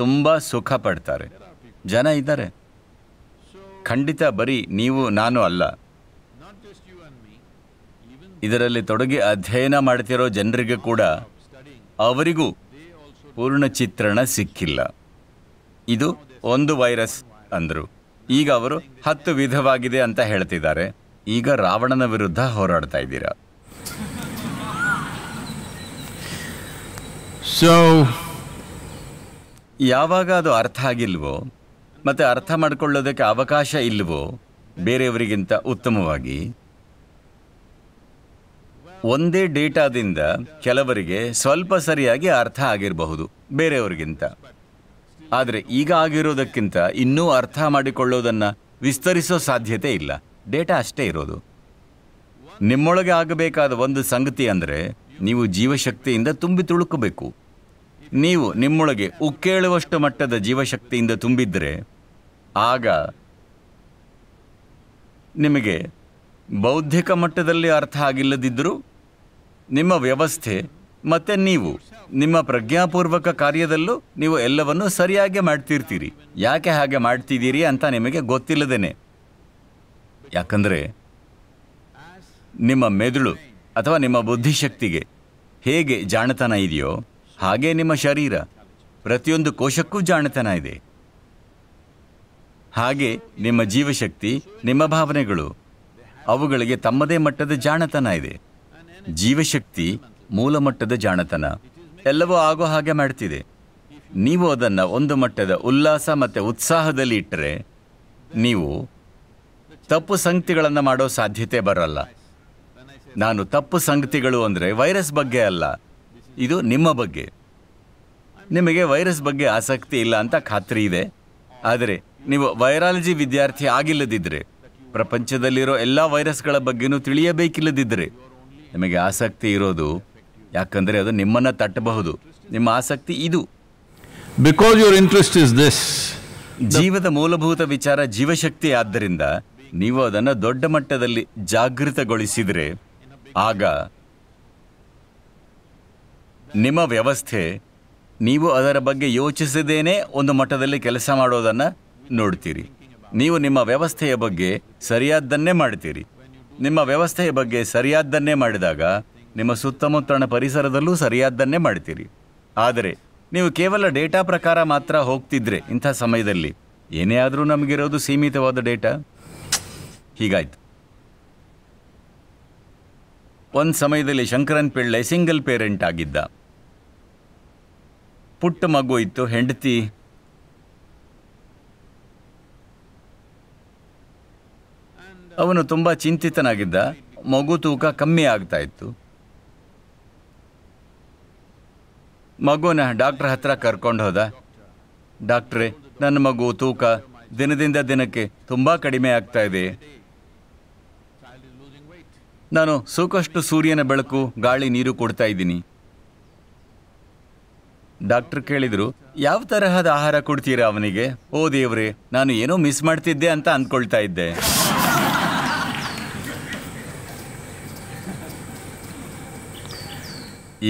ತುಂಬ ಸುಖ ಪಡ್ತಾರೆ ಜನ ಇದ್ದಾರೆ ಖಂಡಿತ ಬರೀ ನೀವು ನಾನು ಅಲ್ಲ ಇದರಲ್ಲಿ ತೊಡಗಿ ಅಧ್ಯಯನ ಮಾಡ್ತಿರೋ ಜನರಿಗೆ ಕೂಡ ಅವರಿಗೂ ಪೂರ್ಣ ಚಿತ್ರಣ ಸಿಕ್ಕಿಲ್ಲ ಇದು ಒಂದು ವೈರಸ್ ಅಂದರು ಈಗ ಅವರು ಹತ್ತು ವಿಧವಾಗಿದೆ ಅಂತ ಹೇಳ್ತಿದ್ದಾರೆ ಈಗ ರಾವಣನ ವಿರುದ್ಧ ಹೋರಾಡ್ತಾ ಇದ್ದೀರಾ ಯಾವಾಗ ಅದು ಅರ್ಥ ಆಗಿಲ್ವೋ ಮತ್ತೆ ಅರ್ಥ ಮಾಡಿಕೊಳ್ಳೋದಕ್ಕೆ ಅವಕಾಶ ಇಲ್ಲವೋ ಬೇರೆಯವರಿಗಿಂತ ಉತ್ತಮವಾಗಿ ಒಂದೇ ಡೇಟಾದಿಂದ ಕೆಲವರಿಗೆ ಸ್ವಲ್ಪ ಸರಿಯಾಗಿ ಅರ್ಥ ಆಗಿರಬಹುದು ಬೇರೆಯವರಿಗಿಂತ ಆದರೆ ಈಗ ಆಗಿರೋದಕ್ಕಿಂತ ಇನ್ನೂ ಅರ್ಥ ಮಾಡಿಕೊಳ್ಳೋದನ್ನು ವಿಸ್ತರಿಸೋ ಸಾಧ್ಯತೆ ಇಲ್ಲ ಡೇಟಾ ಅಷ್ಟೇ ಇರೋದು ನಿಮ್ಮೊಳಗೆ ಆಗಬೇಕಾದ ಒಂದು ಸಂಗತಿ ಅಂದರೆ ನೀವು ಜೀವಶಕ್ತಿಯಿಂದ ತುಂಬಿ ತುಳುಕಬೇಕು ನೀವು ನಿಮ್ಮೊಳಗೆ ಉಕ್ಕೇಳುವಷ್ಟು ಮಟ್ಟದ ಜೀವಶಕ್ತಿಯಿಂದ ತುಂಬಿದ್ರೆ ಆಗ ನಿಮಗೆ ಬೌದ್ಧಿಕ ಮಟ್ಟದಲ್ಲಿ ಅರ್ಥ ಆಗಿಲ್ಲದಿದ್ದರೂ ನಿಮ್ಮ ವ್ಯವಸ್ಥೆ ಮತ್ತು ನೀವು ನಿಮ್ಮ ಪ್ರಜ್ಞಾಪೂರ್ವಕ ಕಾರ್ಯದಲ್ಲೂ ನೀವು ಎಲ್ಲವನ್ನು ಸರಿಯಾಗಿ ಮಾಡ್ತಿರ್ತೀರಿ ಯಾಕೆ ಹಾಗೆ ಮಾಡ್ತಿದ್ದೀರಿ ಅಂತ ನಿಮಗೆ ಗೊತ್ತಿಲ್ಲದೇನೆ ಯಾಕಂದರೆ ನಿಮ್ಮ ಮೆದುಳು ಅಥವಾ ನಿಮ್ಮ ಬುದ್ಧಿಶಕ್ತಿಗೆ ಹೇಗೆ ಜಾಣತನ ಇದೆಯೋ ಹಾಗೆ ನಿಮ್ಮ ಶರೀರ ಪ್ರತಿಯೊಂದು ಕೋಶಕ್ಕೂ ಜಾಣತನ ಇದೆ ಹಾಗೆ ನಿಮ್ಮ ಜೀವಶಕ್ತಿ ನಿಮ್ಮ ಭಾವನೆಗಳು ಅವುಗಳಿಗೆ ತಮ್ಮದೇ ಮಟ್ಟದ ಜಾಣತನ ಇದೆ ಜೀವಶಕ್ತಿ ಮೂಲ ಮಟ್ಟದ ಜಾಣತನ ಎಲ್ಲವೂ ಆಗೋ ಹಾಗೆ ಮಾಡ್ತಿದೆ ನೀವು ಅದನ್ನು ಒಂದು ಮಟ್ಟದ ಉಲ್ಲಾಸ ಮತ್ತು ಉತ್ಸಾಹದಲ್ಲಿ ಇಟ್ಟರೆ ನೀವು ತಪ್ಪು ಸಂಗತಿಗಳನ್ನು ಮಾಡೋ ಸಾಧ್ಯತೆ ಬರಲ್ಲ ನಾನು ತಪ್ಪು ಸಂಗತಿಗಳು ಅಂದರೆ ವೈರಸ್ ಬಗ್ಗೆ ಅಲ್ಲ ಇದು ನಿಮ್ಮ ಬಗ್ಗೆ ನಿಮಗೆ ವೈರಸ್ ಬಗ್ಗೆ ಆಸಕ್ತಿ ಇಲ್ಲ ಅಂತ ಖಾತ್ರಿ ಇದೆ ಆದರೆ ನೀವು ವೈರಾಲಜಿ ವಿದ್ಯಾರ್ಥಿ ಆಗಿಲ್ಲದಿದ್ದರೆ ಪ್ರಪಂಚದಲ್ಲಿರೋ ಎಲ್ಲ ವೈರಸ್ಗಳ ಬಗ್ಗೆನೂ ತಿಳಿಯಬೇಕಿಲ್ಲದಿದ್ದರೆ ನಿಮಗೆ ಆಸಕ್ತಿ ಇರೋದು ಯಾಕಂದರೆ ಅದು ನಿಮ್ಮನ್ನು ತಟ್ಟಬಹುದು ನಿಮ್ಮ ಆಸಕ್ತಿ ಇದು because your interest is this ಜೀವದ ಮೂಲಭೂತ ವಿಚಾರ ಜೀವಶಕ್ತಿ ಆದ್ದರಿಂದ ನೀವು ಅದನ್ನು ದೊಡ್ಡ ಮಟ್ಟದಲ್ಲಿ ಜಾಗೃತಗೊಳಿಸಿದರೆ ಆಗ ನಿಮ್ಮ ವ್ಯವಸ್ಥೆ ನೀವು ಅದರ ಬಗ್ಗೆ ಯೋಚಿಸದೇನೆ ಒಂದು ಮಟ್ಟದಲ್ಲಿ ಕೆಲಸ ಮಾಡೋದನ್ನು ನೋಡ್ತೀರಿ ನೀವು ನಿಮ್ಮ ವ್ಯವಸ್ಥೆಯ ಬಗ್ಗೆ ಸರಿಯಾದ್ದನ್ನೇ ಮಾಡ್ತೀರಿ ನಿಮ್ಮ ವ್ಯವಸ್ಥೆಯ ಬಗ್ಗೆ ಸರಿಯಾದ್ದನ್ನೇ ಮಾಡಿದಾಗ ನಿಮ್ಮ ಸುತ್ತಮುತ್ತಲಿನ ಪರಿಸರದಲ್ಲೂ ಸರಿಯಾದ್ದನ್ನೇ ಮಾಡ್ತೀರಿ ಆದರೆ ನೀವು ಕೇವಲ ಡೇಟಾ ಪ್ರಕಾರ ಮಾತ್ರ ಹೋಗ್ತಿದ್ರೆ ಇಂಥ ಸಮಯದಲ್ಲಿ ಏನೇ ಆದರೂ ನಮಗಿರೋದು ಸೀಮಿತವಾದ ಡೇಟಾ ಹೀಗಾಯ್ತು ಒಂದು ಸಮಯದಲ್ಲಿ ಶಂಕರನ್ ಪಿಳ್ಳೆ ಸಿಂಗಲ್ ಪೇರೆಂಟ್ ಆಗಿದ್ದ ಪುಟ್ಟ ಮಗು ಇತ್ತು ಹೆಂಡತಿ ಅವನು ತುಂಬ ಚಿಂತಿತನಾಗಿದ್ದ ಮಗು ತೂಕ ಕಮ್ಮಿ ಆಗ್ತಾ ಇತ್ತು ಮಗುನ ಡಾಕ್ಟರ್ ಹತ್ರ ಕರ್ಕೊಂಡು ಹೋದ ಡಾಕ್ಟ್ರೆ ನನ್ನ ಮಗು ತೂಕ ದಿನದಿಂದ ದಿನಕ್ಕೆ ತುಂಬ ಕಡಿಮೆ ಆಗ್ತಾ ಇದೆ ನಾನು ಸಾಕಷ್ಟು ಸೂರ್ಯನ ಬೆಳಕು ಗಾಳಿ ನೀರು ಕೊಡ್ತಾ ಇದ್ದೀನಿ ಡಾಕ್ಟರ್ ಕೇಳಿದ್ರು ಯಾವ ತರಹದ ಆಹಾರ ಕೊಡ್ತೀರಾ ಅವನಿಗೆ ಓ ದೇವ್ರೆ ನಾನು ಏನೋ ಮಿಸ್ ಮಾಡ್ತಿದ್ದೆ ಅಂತ ಅಂದ್ಕೊಳ್ತಾ ಇದ್ದೆ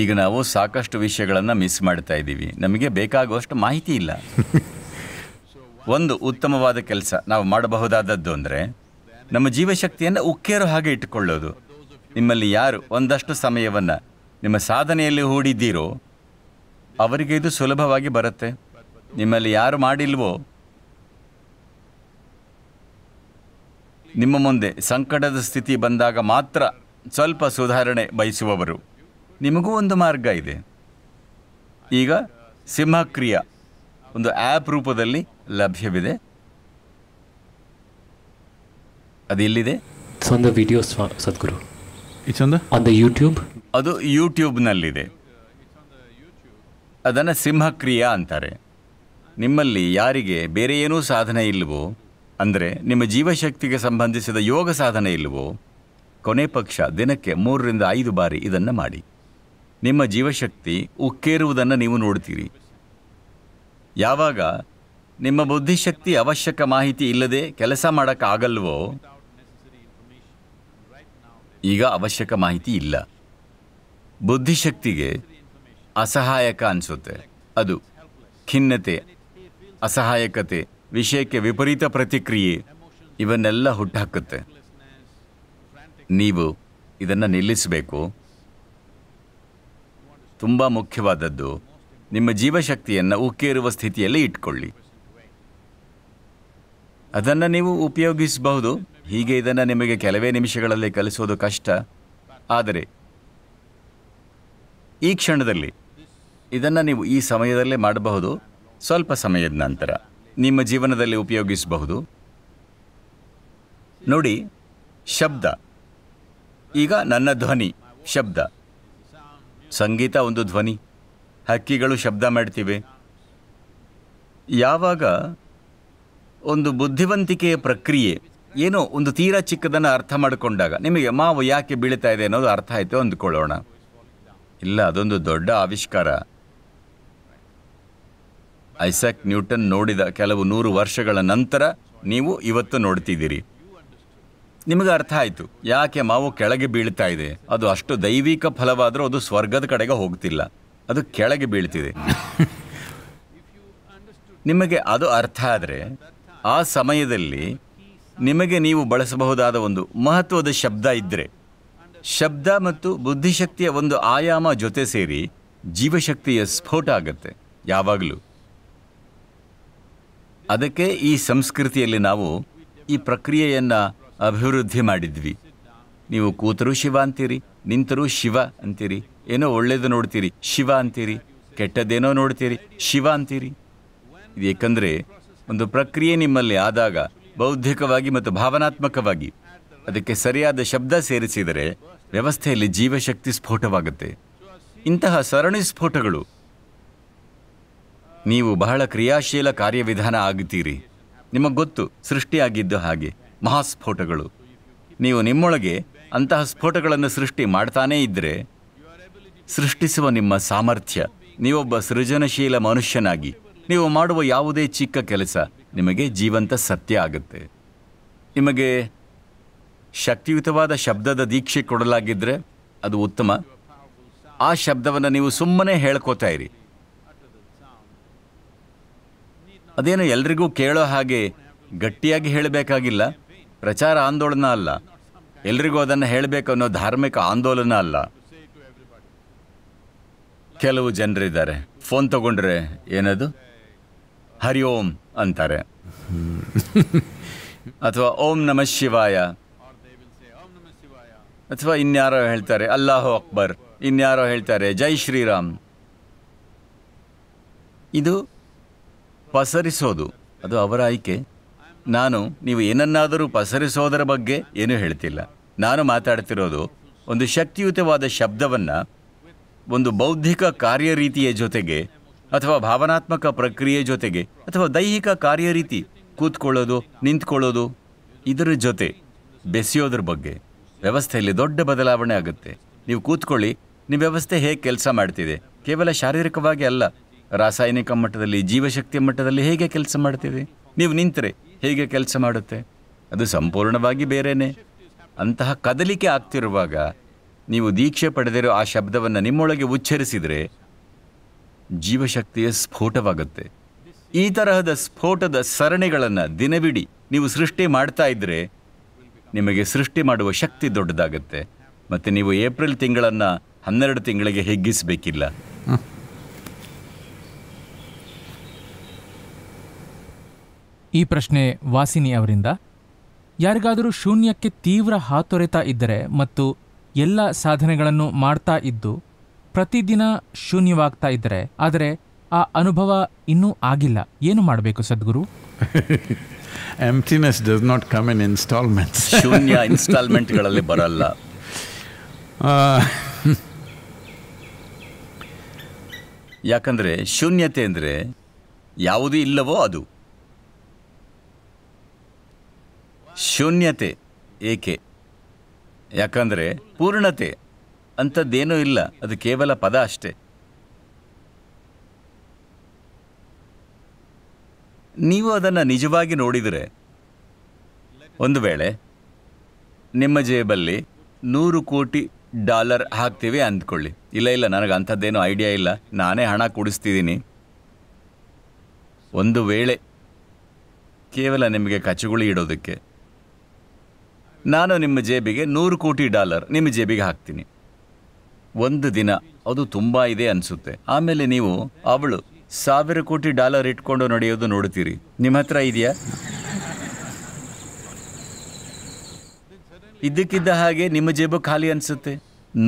ಈಗ ನಾವು ಸಾಕಷ್ಟು ವಿಷಯಗಳನ್ನು ಮಿಸ್ ಮಾಡ್ತಾ ಇದ್ದೀವಿ ನಮಗೆ ಬೇಕಾಗುವಷ್ಟು ಮಾಹಿತಿ ಇಲ್ಲ ಒಂದು ಉತ್ತಮವಾದ ಕೆಲಸ ನಾವು ಮಾಡಬಹುದಾದದ್ದು ಅಂದರೆ ನಮ್ಮ ಜೀವಶಕ್ತಿಯನ್ನು ಉಕ್ಕೇರೋ ಹಾಗೆ ಇಟ್ಟುಕೊಳ್ಳೋದು ನಿಮ್ಮಲ್ಲಿ ಯಾರು ಒಂದಷ್ಟು ಸಮಯವನ್ನು ನಿಮ್ಮ ಸಾಧನೆಯಲ್ಲಿ ಹೂಡಿದ್ದೀರೋ ಅವರಿಗೆ ಇದು ಸುಲಭವಾಗಿ ಬರುತ್ತೆ ನಿಮ್ಮಲ್ಲಿ ಯಾರು ಮಾಡಿಲ್ವೋ ನಿಮ್ಮ ಮುಂದೆ ಸಂಕಟದ ಸ್ಥಿತಿ ಬಂದಾಗ ಮಾತ್ರ ಸ್ವಲ್ಪ ಸುಧಾರಣೆ ಬಯಸುವವರು ನಿಮಗೂ ಒಂದು ಮಾರ್ಗ ಇದೆ ಈಗ ಸಿಂಹಕ್ರಿಯ ಒಂದು ಆ್ಯಪ್ ರೂಪದಲ್ಲಿ ಲಭ್ಯವಿದೆ ಅದು ಎಲ್ಲಿದೆ ಸದ್ಗುರು ಅದು ಯೂಟ್ಯೂಬ್ನಲ್ಲಿದೆ ಅದನ್ನು ಸಿಂಹಕ್ರಿಯ ಅಂತಾರೆ ನಿಮ್ಮಲ್ಲಿ ಯಾರಿಗೆ ಬೇರೆ ಏನೂ ಸಾಧನೆ ಇಲ್ಲವೋ ಅಂದರೆ ನಿಮ್ಮ ಜೀವಶಕ್ತಿಗೆ ಸಂಬಂಧಿಸಿದ ಯೋಗ ಸಾಧನೆ ಇಲ್ಲವೋ ಕೊನೆ ಪಕ್ಷ ದಿನಕ್ಕೆ ಮೂರರಿಂದ ಐದು ಬಾರಿ ಇದನ್ನು ಮಾಡಿ ನಿಮ್ಮ ಜೀವಶಕ್ತಿ ಉಕ್ಕೇರುವುದನ್ನು ನೀವು ನೋಡ್ತೀರಿ ಯಾವಾಗ ನಿಮ್ಮ ಬುದ್ಧಿಶಕ್ತಿ ಅವಶ್ಯಕ ಮಾಹಿತಿ ಇಲ್ಲದೆ ಕೆಲಸ ಮಾಡೋಕ್ಕಾಗಲ್ವೋ ಈಗ ಅವಶ್ಯಕ ಮಾಹಿತಿ ಇಲ್ಲ ಬುದ್ಧಿಶಕ್ತಿಗೆ ಅಸಹಾಯಕ ಅನಿಸುತ್ತೆ ಅದು ಖಿನ್ನತೆ ಅಸಹಾಯಕತೆ ವಿಷಯಕ್ಕೆ ವಿಪರೀತ ಪ್ರತಿಕ್ರಿಯೆ ಇವನ್ನೆಲ್ಲ ಹುಟ್ಟುಹಾಕುತ್ತೆ ನೀವು ಇದನ್ನು ನಿಲ್ಲಿಸಬೇಕು ತುಂಬ ಮುಖ್ಯವಾದದ್ದು ನಿಮ್ಮ ಜೀವಶಕ್ತಿಯನ್ನು ಉಕ್ಕೇರುವ ಸ್ಥಿತಿಯಲ್ಲಿ ಇಟ್ಕೊಳ್ಳಿ ಅದನ್ನು ನೀವು ಉಪಯೋಗಿಸಬಹುದು ಹೀಗೆ ಇದನ್ನು ನಿಮಗೆ ಕೆಲವೇ ನಿಮಿಷಗಳಲ್ಲಿ ಕಲಿಸೋದು ಕಷ್ಟ ಆದರೆ ಈ ಕ್ಷಣದಲ್ಲಿ ಇದನ್ನು ನೀವು ಈ ಸಮಯದಲ್ಲೇ ಮಾಡಬಹುದು ಸ್ವಲ್ಪ ಸಮಯದ ನಂತರ ನಿಮ್ಮ ಜೀವನದಲ್ಲಿ ಉಪಯೋಗಿಸಬಹುದು ನೋಡಿ ಶಬ್ದ ಈಗ ನನ್ನ ಧ್ವನಿ ಶಬ್ದ ಸಂಗೀತ ಒಂದು ಧ್ವನಿ ಹಕ್ಕಿಗಳು ಶಬ್ದ ಮಾಡ್ತಿವೆ ಯಾವಾಗ ಒಂದು ಬುದ್ಧಿವಂತಿಕೆಯ ಪ್ರಕ್ರಿಯೆ ಏನೋ ಒಂದು ತೀರಾ ಚಿಕ್ಕದನ್ನು ಅರ್ಥ ಮಾಡಿಕೊಂಡಾಗ ನಿಮಗೆ ಮಾವು ಯಾಕೆ ಬೀಳ್ತಾ ಇದೆ ಅನ್ನೋದು ಅರ್ಥ ಆಯಿತು ಅಂದ್ಕೊಳ್ಳೋಣ ಇಲ್ಲ ಅದೊಂದು ದೊಡ್ಡ ಆವಿಷ್ಕಾರ ಐಸಾಕ್ ನ್ಯೂಟನ್ ನೋಡಿದ ಕೆಲವು ನೂರು ವರ್ಷಗಳ ನಂತರ ನೀವು ಇವತ್ತು ನೋಡ್ತಿದ್ದೀರಿ ನಿಮಗೆ ಅರ್ಥ ಆಯಿತು ಯಾಕೆ ಮಾವು ಕೆಳಗೆ ಬೀಳ್ತಾ ಇದೆ ಅದು ಅಷ್ಟು ದೈವಿಕ ಫಲವಾದರೂ ಅದು ಸ್ವರ್ಗದ ಕಡೆಗೆ ಹೋಗ್ತಿಲ್ಲ ಅದು ಕೆಳಗೆ ಬೀಳ್ತಿದೆ ನಿಮಗೆ ಅದು ಅರ್ಥ ಆದರೆ ಆ ಸಮಯದಲ್ಲಿ ನಿಮಗೆ ನೀವು ಬಳಸಬಹುದಾದ ಒಂದು ಮಹತ್ವದ ಶಬ್ದ ಇದ್ದರೆ ಶಬ್ದ ಮತ್ತು ಬುದ್ಧಿಶಕ್ತಿಯ ಒಂದು ಆಯಾಮ ಜೊತೆ ಸೇರಿ ಜೀವಶಕ್ತಿಯ ಸ್ಫೋಟ ಆಗುತ್ತೆ ಯಾವಾಗಲೂ ಅದಕ್ಕೆ ಈ ಸಂಸ್ಕೃತಿಯಲ್ಲಿ ನಾವು ಈ ಪ್ರಕ್ರಿಯೆಯನ್ನು ಅಭಿವೃದ್ಧಿ ಮಾಡಿದ್ವಿ ನೀವು ಕೂತರೂ ಶಿವ ಅಂತೀರಿ ನಿಂತರೂ ಶಿವ ಅಂತೀರಿ ಏನೋ ಒಳ್ಳೆಯದು ನೋಡ್ತೀರಿ ಶಿವ ಅಂತೀರಿ ಕೆಟ್ಟದ್ದೇನೋ ನೋಡ್ತೀರಿ ಶಿವ ಅಂತೀರಿ ಇದು ಏಕೆಂದರೆ ಒಂದು ಪ್ರಕ್ರಿಯೆ ನಿಮ್ಮಲ್ಲಿ ಆದಾಗ ಬೌದ್ಧಿಕವಾಗಿ ಮತ್ತು ಭಾವನಾತ್ಮಕವಾಗಿ ಅದಕ್ಕೆ ಸರಿಯಾದ ಶಬ್ದ ಸೇರಿಸಿದರೆ ವ್ಯವಸ್ಥೆಯಲ್ಲಿ ಜೀವಶಕ್ತಿ ಸ್ಫೋಟವಾಗುತ್ತೆ ಇಂತಹ ಸರಣಿ ಸ್ಫೋಟಗಳು ನೀವು ಬಹಳ ಕ್ರಿಯಾಶೀಲ ಕಾರ್ಯವಿಧಾನ ಆಗುತ್ತೀರಿ ನಿಮಗೆ ಗೊತ್ತು ಸೃಷ್ಟಿಯಾಗಿದ್ದು ಹಾಗೆ ಮಹಾಸ್ಫೋಟಗಳು ನೀವು ನಿಮ್ಮೊಳಗೆ ಅಂತಹ ಸ್ಫೋಟಗಳನ್ನು ಸೃಷ್ಟಿ ಮಾಡ್ತಾನೇ ಇದ್ದರೆ ಸೃಷ್ಟಿಸುವ ನಿಮ್ಮ ಸಾಮರ್ಥ್ಯ ನೀವೊಬ್ಬ ಸೃಜನಶೀಲ ಮನುಷ್ಯನಾಗಿ ನೀವು ಮಾಡುವ ಯಾವುದೇ ಚಿಕ್ಕ ಕೆಲಸ ನಿಮಗೆ ಜೀವಂತ ಸತ್ಯ ಆಗುತ್ತೆ ನಿಮಗೆ ಶಕ್ತಿಯುತವಾದ ಶಬ್ದದ ದೀಕ್ಷೆ ಕೊಡಲಾಗಿದ್ದರೆ ಅದು ಉತ್ತಮ ಆ ಶಬ್ದವನ್ನು ನೀವು ಸುಮ್ಮನೆ ಹೇಳ್ಕೋತಾ ಇರಿ ಅದೇನು ಎಲ್ರಿಗೂ ಕೇಳೋ ಹಾಗೆ ಗಟ್ಟಿಯಾಗಿ ಹೇಳಬೇಕಾಗಿಲ್ಲ ಪ್ರಚಾರ ಆಂದೋಲನ ಅಲ್ಲ ಎಲ್ರಿಗೂ ಅದನ್ನು ಹೇಳಬೇಕು ಅನ್ನೋ ಧಾರ್ಮಿಕ ಆಂದೋಲನ ಅಲ್ಲ ಕೆಲವು ಜನರಿದ್ದಾರೆ ಫೋನ್ ತಗೊಂಡ್ರೆ ಏನದು ಹರಿ ಓಂ ಅಂತಾರೆ ಅಥವಾ ಓಂ ನಮ ಶಿವಾಯ ಅಥವಾ ಇನ್ಯಾರೋ ಹೇಳ್ತಾರೆ ಅಲ್ಲಾಹು ಅಕ್ಬರ್ ಇನ್ಯಾರೋ ಹೇಳ್ತಾರೆ ಜೈ ಶ್ರೀರಾಮ್ ಇದು ಪಸರಿಸೋದು ಅದು ಅವರ ಆಯ್ಕೆ ನಾನು ನೀವು ಏನನ್ನಾದರೂ ಪಸರಿಸೋದರ ಬಗ್ಗೆ ಏನೂ ಹೇಳ್ತಿಲ್ಲ ನಾನು ಮಾತಾಡ್ತಿರೋದು ಒಂದು ಶಕ್ತಿಯುತವಾದ ಶಬ್ದವನ್ನು ಒಂದು ಬೌದ್ಧಿಕ ಕಾರ್ಯರೀತಿಯ ಜೊತೆಗೆ ಅಥವಾ ಭಾವನಾತ್ಮಕ ಪ್ರಕ್ರಿಯೆ ಜೊತೆಗೆ ಅಥವಾ ದೈಹಿಕ ಕಾರ್ಯರೀತಿ ಕೂತ್ಕೊಳ್ಳೋದು ನಿಂತ್ಕೊಳ್ಳೋದು ಇದರ ಜೊತೆ ಬೆಸೆಯೋದ್ರ ಬಗ್ಗೆ ವ್ಯವಸ್ಥೆಯಲ್ಲಿ ದೊಡ್ಡ ಬದಲಾವಣೆ ಆಗುತ್ತೆ ನೀವು ಕೂತ್ಕೊಳ್ಳಿ ನಿಮ್ಮ ವ್ಯವಸ್ಥೆ ಹೇಗೆ ಕೆಲಸ ಮಾಡ್ತಿದೆ ಕೇವಲ ಶಾರೀರಿಕವಾಗಿ ಅಲ್ಲ ರಾಸಾಯನಿಕ ಮಟ್ಟದಲ್ಲಿ ಜೀವಶಕ್ತಿಯ ಮಟ್ಟದಲ್ಲಿ ಹೇಗೆ ಕೆಲಸ ಮಾಡ್ತೀವಿ ನೀವು ನಿಂತರೆ ಹೇಗೆ ಕೆಲಸ ಮಾಡುತ್ತೆ ಅದು ಸಂಪೂರ್ಣವಾಗಿ ಬೇರೆಯೇ ಅಂತಹ ಕದಲಿಕೆ ಆಗ್ತಿರುವಾಗ ನೀವು ದೀಕ್ಷೆ ಪಡೆದಿರೋ ಆ ಶಬ್ದವನ್ನು ನಿಮ್ಮೊಳಗೆ ಉಚ್ಚರಿಸಿದರೆ ಜೀವಶಕ್ತಿಯ ಸ್ಫೋಟವಾಗುತ್ತೆ ಈ ತರಹದ ಸ್ಫೋಟದ ಸರಣಿಗಳನ್ನು ದಿನವಿಡಿ ನೀವು ಸೃಷ್ಟಿ ಮಾಡ್ತಾ ಇದ್ದರೆ ನಿಮಗೆ ಸೃಷ್ಟಿ ಮಾಡುವ ಶಕ್ತಿ ದೊಡ್ಡದಾಗುತ್ತೆ ಮತ್ತು ನೀವು ಏಪ್ರಿಲ್ ತಿಂಗಳನ್ನು ಹನ್ನೆರಡು ತಿಂಗಳಿಗೆ ಹೆಗ್ಗಿಸಬೇಕಿಲ್ಲ ಈ ಪ್ರಶ್ನೆ ವಾಸಿನಿ ಅವರಿಂದ ಯಾರಿಗಾದರೂ ಶೂನ್ಯಕ್ಕೆ ತೀವ್ರ ಹಾತೊರೆತಾ ಇದ್ದರೆ ಮತ್ತು ಎಲ್ಲ ಸಾಧನೆಗಳನ್ನು ಮಾಡ್ತಾ ಇದ್ದು ಪ್ರತಿದಿನ ಶೂನ್ಯವಾಗ್ತಾ ಇದ್ದರೆ ಆದರೆ ಆ ಅನುಭವ ಇನ್ನೂ ಆಗಿಲ್ಲ ಏನು ಮಾಡಬೇಕು Sadhguru emptiness does not come in instalments ಶೂನ್ಯ ಇನ್ಸ್ಟಾಲ್ಮೆಂಟ್ಗಳಲ್ಲಿ ಬರಲ್ಲ ಯಾಕಂದರೆ ಶೂನ್ಯತೆ ಅಂದರೆ ಯಾವುದೂ ಇಲ್ಲವೋ ಅದು ಶೂನ್ಯತೆ ಏಕೆ ಯಾಕಂದರೆ ಪೂರ್ಣತೆ ಅಂಥದ್ದೇನೂ ಇಲ್ಲ ಅದು ಕೇವಲ ಪದ ಅಷ್ಟೆ ನೀವು ಅದನ್ನು ನಿಜವಾಗಿ ನೋಡಿದರೆ ಒಂದು ವೇಳೆ ನಿಮ್ಮ ಜೇಬಲ್ಲಿ ನೂರು ಕೋಟಿ ಡಾಲರ್ ಹಾಕ್ತೀವಿ ಅಂದ್ಕೊಳ್ಳಿ ಇಲ್ಲ ಇಲ್ಲ ನನಗೆ ಅಂಥದ್ದೇನೂ ಐಡಿಯಾ ಇಲ್ಲ ನಾನೇ ಹಣ ಕೊಡಿಸ್ತಿದ್ದೀನಿ ಒಂದು ವೇಳೆ ಕೇವಲ ನಿಮಗೆ ಕಚುಗುಳಿ ಇಡೋದಕ್ಕೆ ನಾನು ನಿಮ್ಮ ಜೇಬಿಗೆ ನೂರು ಕೋಟಿ ಡಾಲರ್ ನಿಮ್ಮ ಜೇಬಿಗೆ ಹಾಕ್ತೀನಿ ಒಂದು ದಿನ ಅದು ತುಂಬ ಇದೆ ಅನಿಸುತ್ತೆ ಆಮೇಲೆ ನೀವು ಅವಳು ಸಾವಿರ ಕೋಟಿ ಡಾಲರ್ ಇಟ್ಕೊಂಡು ನಡೆಯೋದು ನೋಡ್ತೀರಿ ನಿಮ್ಮ ಹತ್ರ ಇದೆಯಾ ಇದ್ದಕ್ಕಿದ್ದ ಹಾಗೆ ನಿಮ್ಮ ಜೇಬು ಖಾಲಿ ಅನಿಸುತ್ತೆ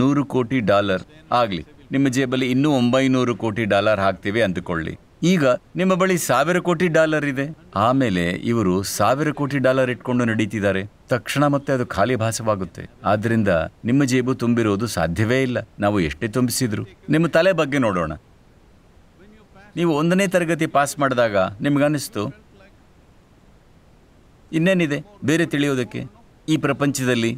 ನೂರು ಕೋಟಿ ಡಾಲರ್ ಆಗಲಿ ನಿಮ್ಮ ಜೇಬಲ್ಲಿ ಇನ್ನೂ ಒಂಬೈನೂರು ಕೋಟಿ ಡಾಲರ್ ಹಾಕ್ತೀವಿ ಅಂದುಕೊಳ್ಳಿ ಈಗ ನಿಮ್ಮ ಬಳಿ ಸಾವಿರ ಕೋಟಿ ಡಾಲರ್ ಇದೆ ಆಮೇಲೆ ಇವರು ಸಾವಿರ ಕೋಟಿ ಡಾಲರ್ ಇಟ್ಕೊಂಡು ನಡೀತಿದ್ದಾರೆ ತಕ್ಷಣ ಮತ್ತೆ ಅದು ಖಾಲಿ ಭಾಸವಾಗುತ್ತೆ ಆದ್ರಿಂದ ನಿಮ್ಮ ಜೇಬು ತುಂಬಿರುವುದು ಸಾಧ್ಯವೇ ಇಲ್ಲ ನಾವು ಎಷ್ಟೇ ತುಂಬಿಸಿದ್ರು ನಿಮ್ಮ ತಲೆ ಬಗ್ಗೆ ನೋಡೋಣ ನೀವು ಒಂದನೇ ತರಗತಿ ಪಾಸ್ ಮಾಡಿದಾಗ ನಿಮಗನ್ನಿಸ್ತು ಇನ್ನೇನಿದೆ ಬೇರೆ ತಿಳಿಯೋದಕ್ಕೆ ಈ ಪ್ರಪಂಚದಲ್ಲಿ